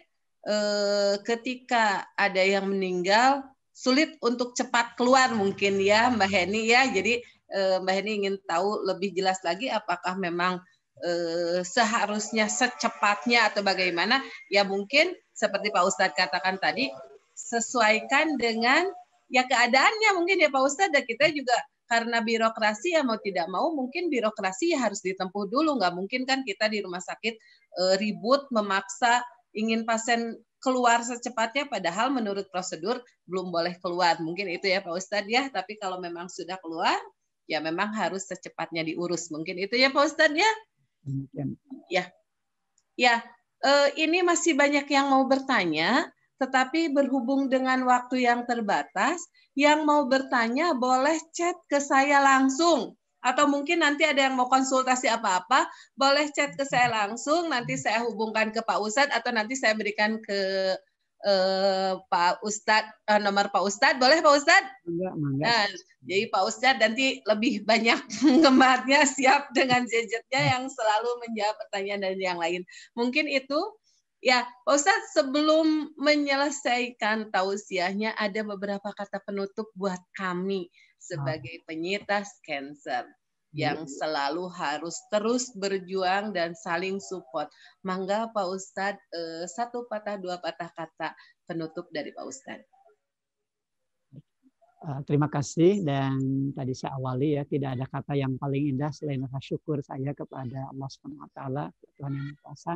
eh, ketika ada yang meninggal, sulit untuk cepat keluar mungkin ya, Mbak Heni ya. Jadi eh, Mbak Heni ingin tahu lebih jelas lagi apakah memang eh, seharusnya secepatnya atau bagaimana? Ya mungkin seperti Pak Ustadz katakan tadi, sesuaikan dengan ya keadaannya mungkin ya Pak Ustadz dan kita juga karena birokrasi ya mau tidak mau mungkin birokrasi ya harus ditempuh dulu nggak mungkin kan kita di rumah sakit e, ribut memaksa ingin pasien keluar secepatnya padahal menurut prosedur belum boleh keluar mungkin itu ya Pak Ustadz ya tapi kalau memang sudah keluar ya memang harus secepatnya diurus mungkin itu ya Pak Ustadz ya ya ya e, ini masih banyak yang mau bertanya tetapi berhubung dengan waktu yang terbatas, yang mau bertanya boleh chat ke saya langsung. Atau mungkin nanti ada yang mau konsultasi apa-apa, boleh chat ke saya langsung, nanti saya hubungkan ke Pak Ustadz atau nanti saya berikan ke eh, Pak Ustadz, eh, nomor Pak Ustadz. Boleh Pak Ustadz? Enggak, enggak. Nah, jadi Pak Ustadz nanti lebih banyak <laughs> penggemarnya siap dengan gadgetnya yang selalu menjawab pertanyaan dan yang lain. Mungkin itu Ya, Pak Ustadz, sebelum menyelesaikan tausiahnya, ada beberapa kata penutup buat kami sebagai ah. penyintas cancer yang iya. selalu harus terus berjuang dan saling support. Mangga Pak Ustadz, eh, satu patah dua patah kata penutup dari Pak Ustadz. Ah, terima kasih dan tadi saya awali ya tidak ada kata yang paling indah selain rasa syukur saya kepada Allah Subhanahu wa taala Tuhan yang Maha Kuasa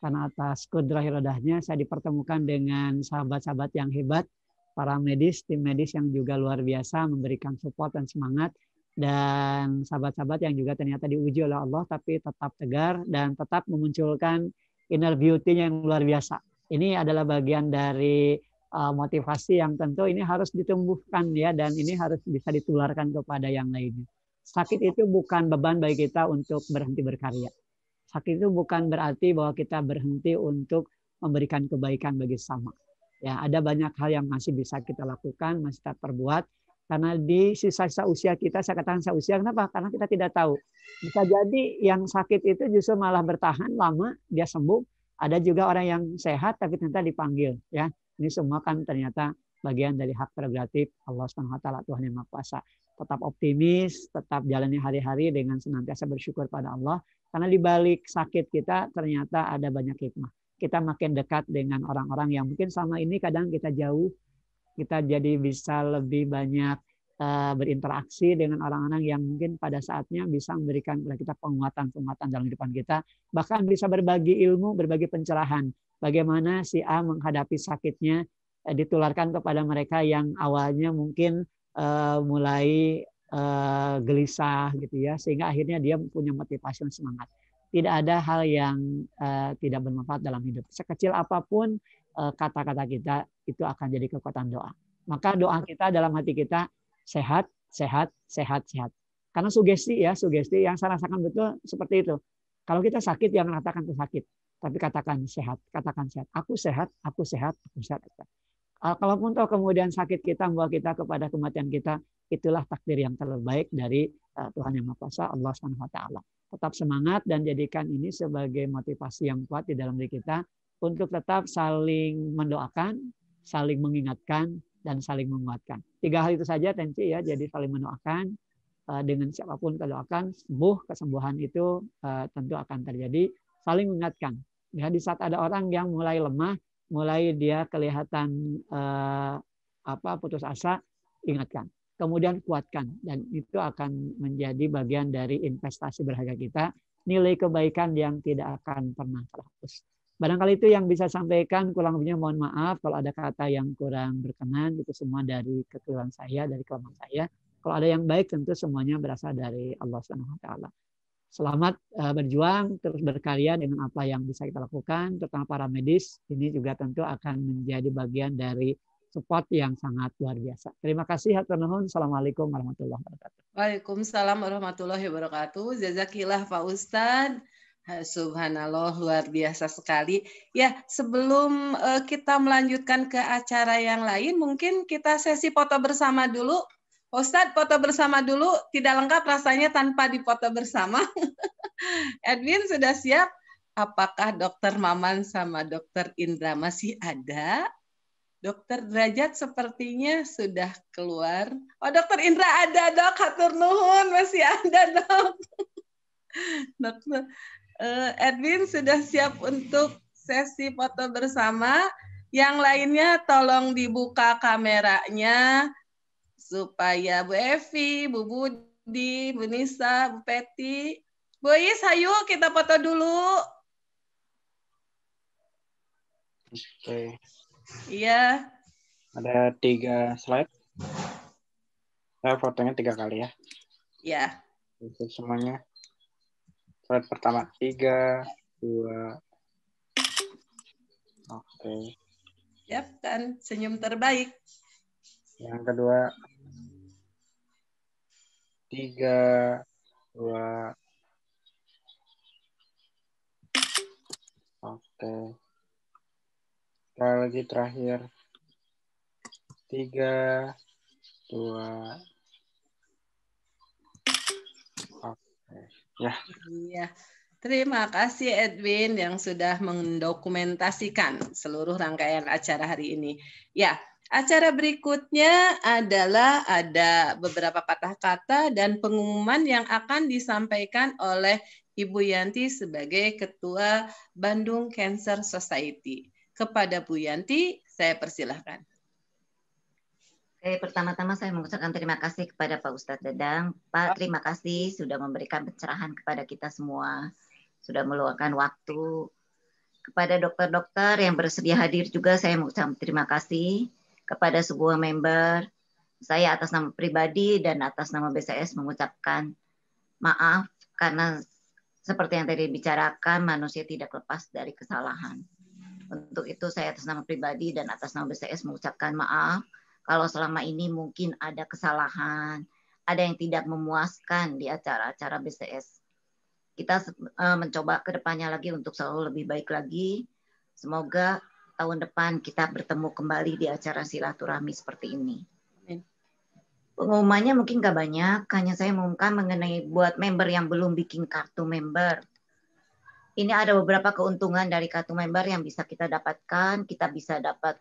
karena atas kudrah irodahnya saya dipertemukan dengan sahabat-sahabat yang hebat, para medis, tim medis yang juga luar biasa memberikan support dan semangat dan sahabat-sahabat yang juga ternyata diuji oleh Allah tapi tetap tegar dan tetap memunculkan inner beauty yang luar biasa. Ini adalah bagian dari eh, motivasi yang tentu ini harus ditumbuhkan ya dan ini harus bisa ditularkan kepada yang lainnya. Sakit itu bukan beban bagi kita untuk berhenti berkarya. Sakit itu bukan berarti bahwa kita berhenti untuk memberikan kebaikan bagi sama. Ya, ada banyak hal yang masih bisa kita lakukan, masih kita perbuat. Karena di sisa-sisa usia kita, saya katakan sisa usia, kenapa? Karena kita tidak tahu. Bisa jadi yang sakit itu justru malah bertahan lama, dia sembuh. Ada juga orang yang sehat tapi ternyata dipanggil. ya Ini semua kan ternyata bagian dari hak prerogatif Allah Subhanahu wa taala Tuhan yang Maha Kuasa tetap optimis, tetap jalani hari-hari dengan senantiasa bersyukur pada Allah. Karena di balik sakit kita ternyata ada banyak hikmah. Kita makin dekat dengan orang-orang yang mungkin selama ini kadang kita jauh, kita jadi bisa lebih banyak eh, berinteraksi dengan orang-orang yang mungkin pada saatnya bisa memberikan kepada kita penguatan-penguatan dalam kehidupan kita, bahkan bisa berbagi ilmu, berbagi pencerahan. Bagaimana si A menghadapi sakitnya, eh, ditularkan kepada mereka yang awalnya mungkin Eh, mulai uh, gelisah gitu ya sehingga akhirnya dia punya motivasi dan semangat tidak ada hal yang uh, tidak bermanfaat dalam hidup sekecil apapun kata-kata uh, kita itu akan jadi kekuatan doa maka doa kita dalam hati kita sehat sehat sehat sehat karena sugesti ya sugesti yang saya rasakan betul seperti itu kalau kita sakit yang mengatakan sakit tapi katakan sehat katakan sehat aku sehat aku sehat aku sehat, aku sehat. Eh, kalaupun toh kemudian sakit kita membawa kita kepada kematian kita, itulah takdir yang terbaik dari eh, Tuhan Yang Maha Kuasa Allah Subhanahu wa taala. Tetap semangat dan jadikan ini sebagai motivasi yang kuat di dalam diri kita untuk tetap saling mendoakan, saling mengingatkan dan saling menguatkan. Tiga hal itu saja Tenci ya, jadi saling mendoakan eh, dengan siapapun kita doakan sembuh kesembuhan itu tentu akan terjadi saling mengingatkan. Ya di saat ada orang yang mulai lemah, mulai dia kelihatan eh, apa putus asa, ingatkan. Kemudian kuatkan dan itu akan menjadi bagian dari investasi berharga kita, nilai kebaikan yang tidak akan pernah terhapus. Barangkali itu yang bisa sampaikan, kurang lebihnya mohon maaf kalau ada kata yang kurang berkenan, itu semua dari kekeliruan saya, dari kelemahan saya. Kalau ada yang baik tentu semuanya berasal dari Allah Subhanahu wa taala selamat eh, berjuang, terus berkarya dengan apa yang bisa kita lakukan, terutama para medis. Ini juga tentu akan menjadi bagian dari support yang sangat luar biasa. Terima kasih, nuhun. Assalamualaikum warahmatullahi wabarakatuh. Waalaikumsalam warahmatullahi wabarakatuh. Jazakillah Pak Ustadz. Subhanallah, luar biasa sekali. Ya, sebelum eh, kita melanjutkan ke acara yang lain, mungkin kita sesi foto bersama dulu Ustadz foto bersama dulu, tidak lengkap rasanya tanpa dipoto bersama. <laughs> Edwin sudah siap? Apakah dokter Maman sama dokter Indra masih ada? Dokter Derajat sepertinya sudah keluar. Oh, dokter Indra ada, dok. Hatur nuhun, masih ada, dok. <laughs> dokter eh, Edwin sudah siap untuk sesi foto bersama. Yang lainnya tolong dibuka kameranya, supaya Bu Evi, Bu Budi, Bu Nisa, Bu Peti, Bu Is, ayo kita foto dulu. Oke. Iya. Ada tiga slide. Saya fotonya tiga kali ya. Iya. Itu semuanya. Slide pertama tiga, dua. Oke. Okay. Yap, kan senyum terbaik. Yang kedua tiga dua oke sekali lagi terakhir tiga dua oke ya iya Terima kasih Edwin yang sudah mendokumentasikan seluruh rangkaian acara hari ini. Ya, Acara berikutnya adalah ada beberapa patah kata dan pengumuman yang akan disampaikan oleh Ibu Yanti sebagai Ketua Bandung Cancer Society. Kepada Bu Yanti, saya persilahkan. pertama-tama saya mengucapkan terima kasih kepada Pak Ustadz Dedang. Pak, terima kasih sudah memberikan pencerahan kepada kita semua, sudah meluangkan waktu. Kepada dokter-dokter yang bersedia hadir juga, saya mengucapkan terima kasih kepada sebuah member, saya atas nama pribadi dan atas nama BCS mengucapkan maaf karena seperti yang tadi dibicarakan, manusia tidak lepas dari kesalahan. Untuk itu saya atas nama pribadi dan atas nama BCS mengucapkan maaf kalau selama ini mungkin ada kesalahan, ada yang tidak memuaskan di acara-acara BCS. Kita eh, mencoba ke depannya lagi untuk selalu lebih baik lagi. Semoga tahun depan kita bertemu kembali di acara silaturahmi seperti ini. Pengumumannya mungkin nggak banyak, hanya saya mengumumkan mengenai buat member yang belum bikin kartu member. Ini ada beberapa keuntungan dari kartu member yang bisa kita dapatkan. Kita bisa dapat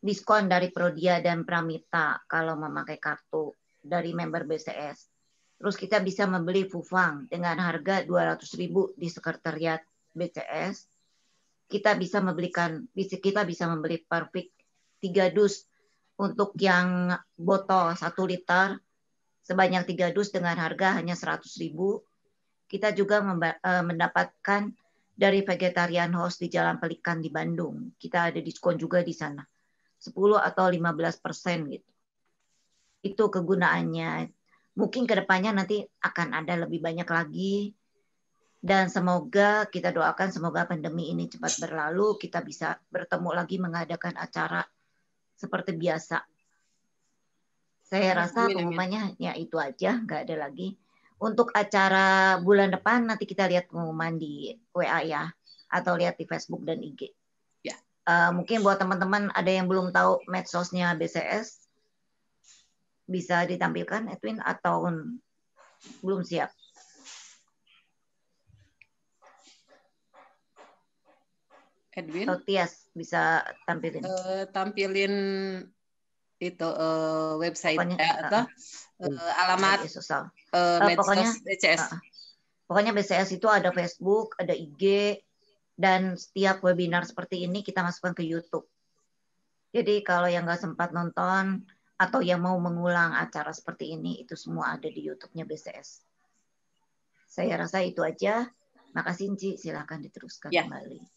diskon dari Prodia dan Pramita kalau memakai kartu dari member BCS. Terus kita bisa membeli Fufang dengan harga 200.000 di sekretariat BCS kita bisa membelikan kita bisa membeli perfect tiga dus untuk yang botol satu liter sebanyak tiga dus dengan harga hanya seratus ribu Kita juga eh, mendapatkan dari Vegetarian House di Jalan Pelikan di Bandung. Kita ada diskon juga di sana. 10 atau 15 persen gitu. Itu kegunaannya. Mungkin kedepannya nanti akan ada lebih banyak lagi dan semoga kita doakan semoga pandemi ini cepat berlalu kita bisa bertemu lagi mengadakan acara seperti biasa saya rasa pengumumannya ya itu aja nggak ada lagi untuk acara bulan depan nanti kita lihat pengumuman di WA ya atau lihat di Facebook dan IG ya uh, mungkin buat teman-teman ada yang belum tahu medsosnya BCS bisa ditampilkan Edwin atau belum siap Edwin? Atau oh, Tias bisa tampilin. Uh, tampilin itu uh, website pokoknya, ya, atau uh, uh, alamat uh, uh, pokoknya, BCS. Uh, pokoknya BCS itu ada Facebook, ada IG, dan setiap webinar seperti ini kita masukkan ke YouTube. Jadi kalau yang nggak sempat nonton atau yang mau mengulang acara seperti ini, itu semua ada di YouTube-nya BCS. Saya rasa itu aja. Makasih Nci, silakan diteruskan ya. kembali.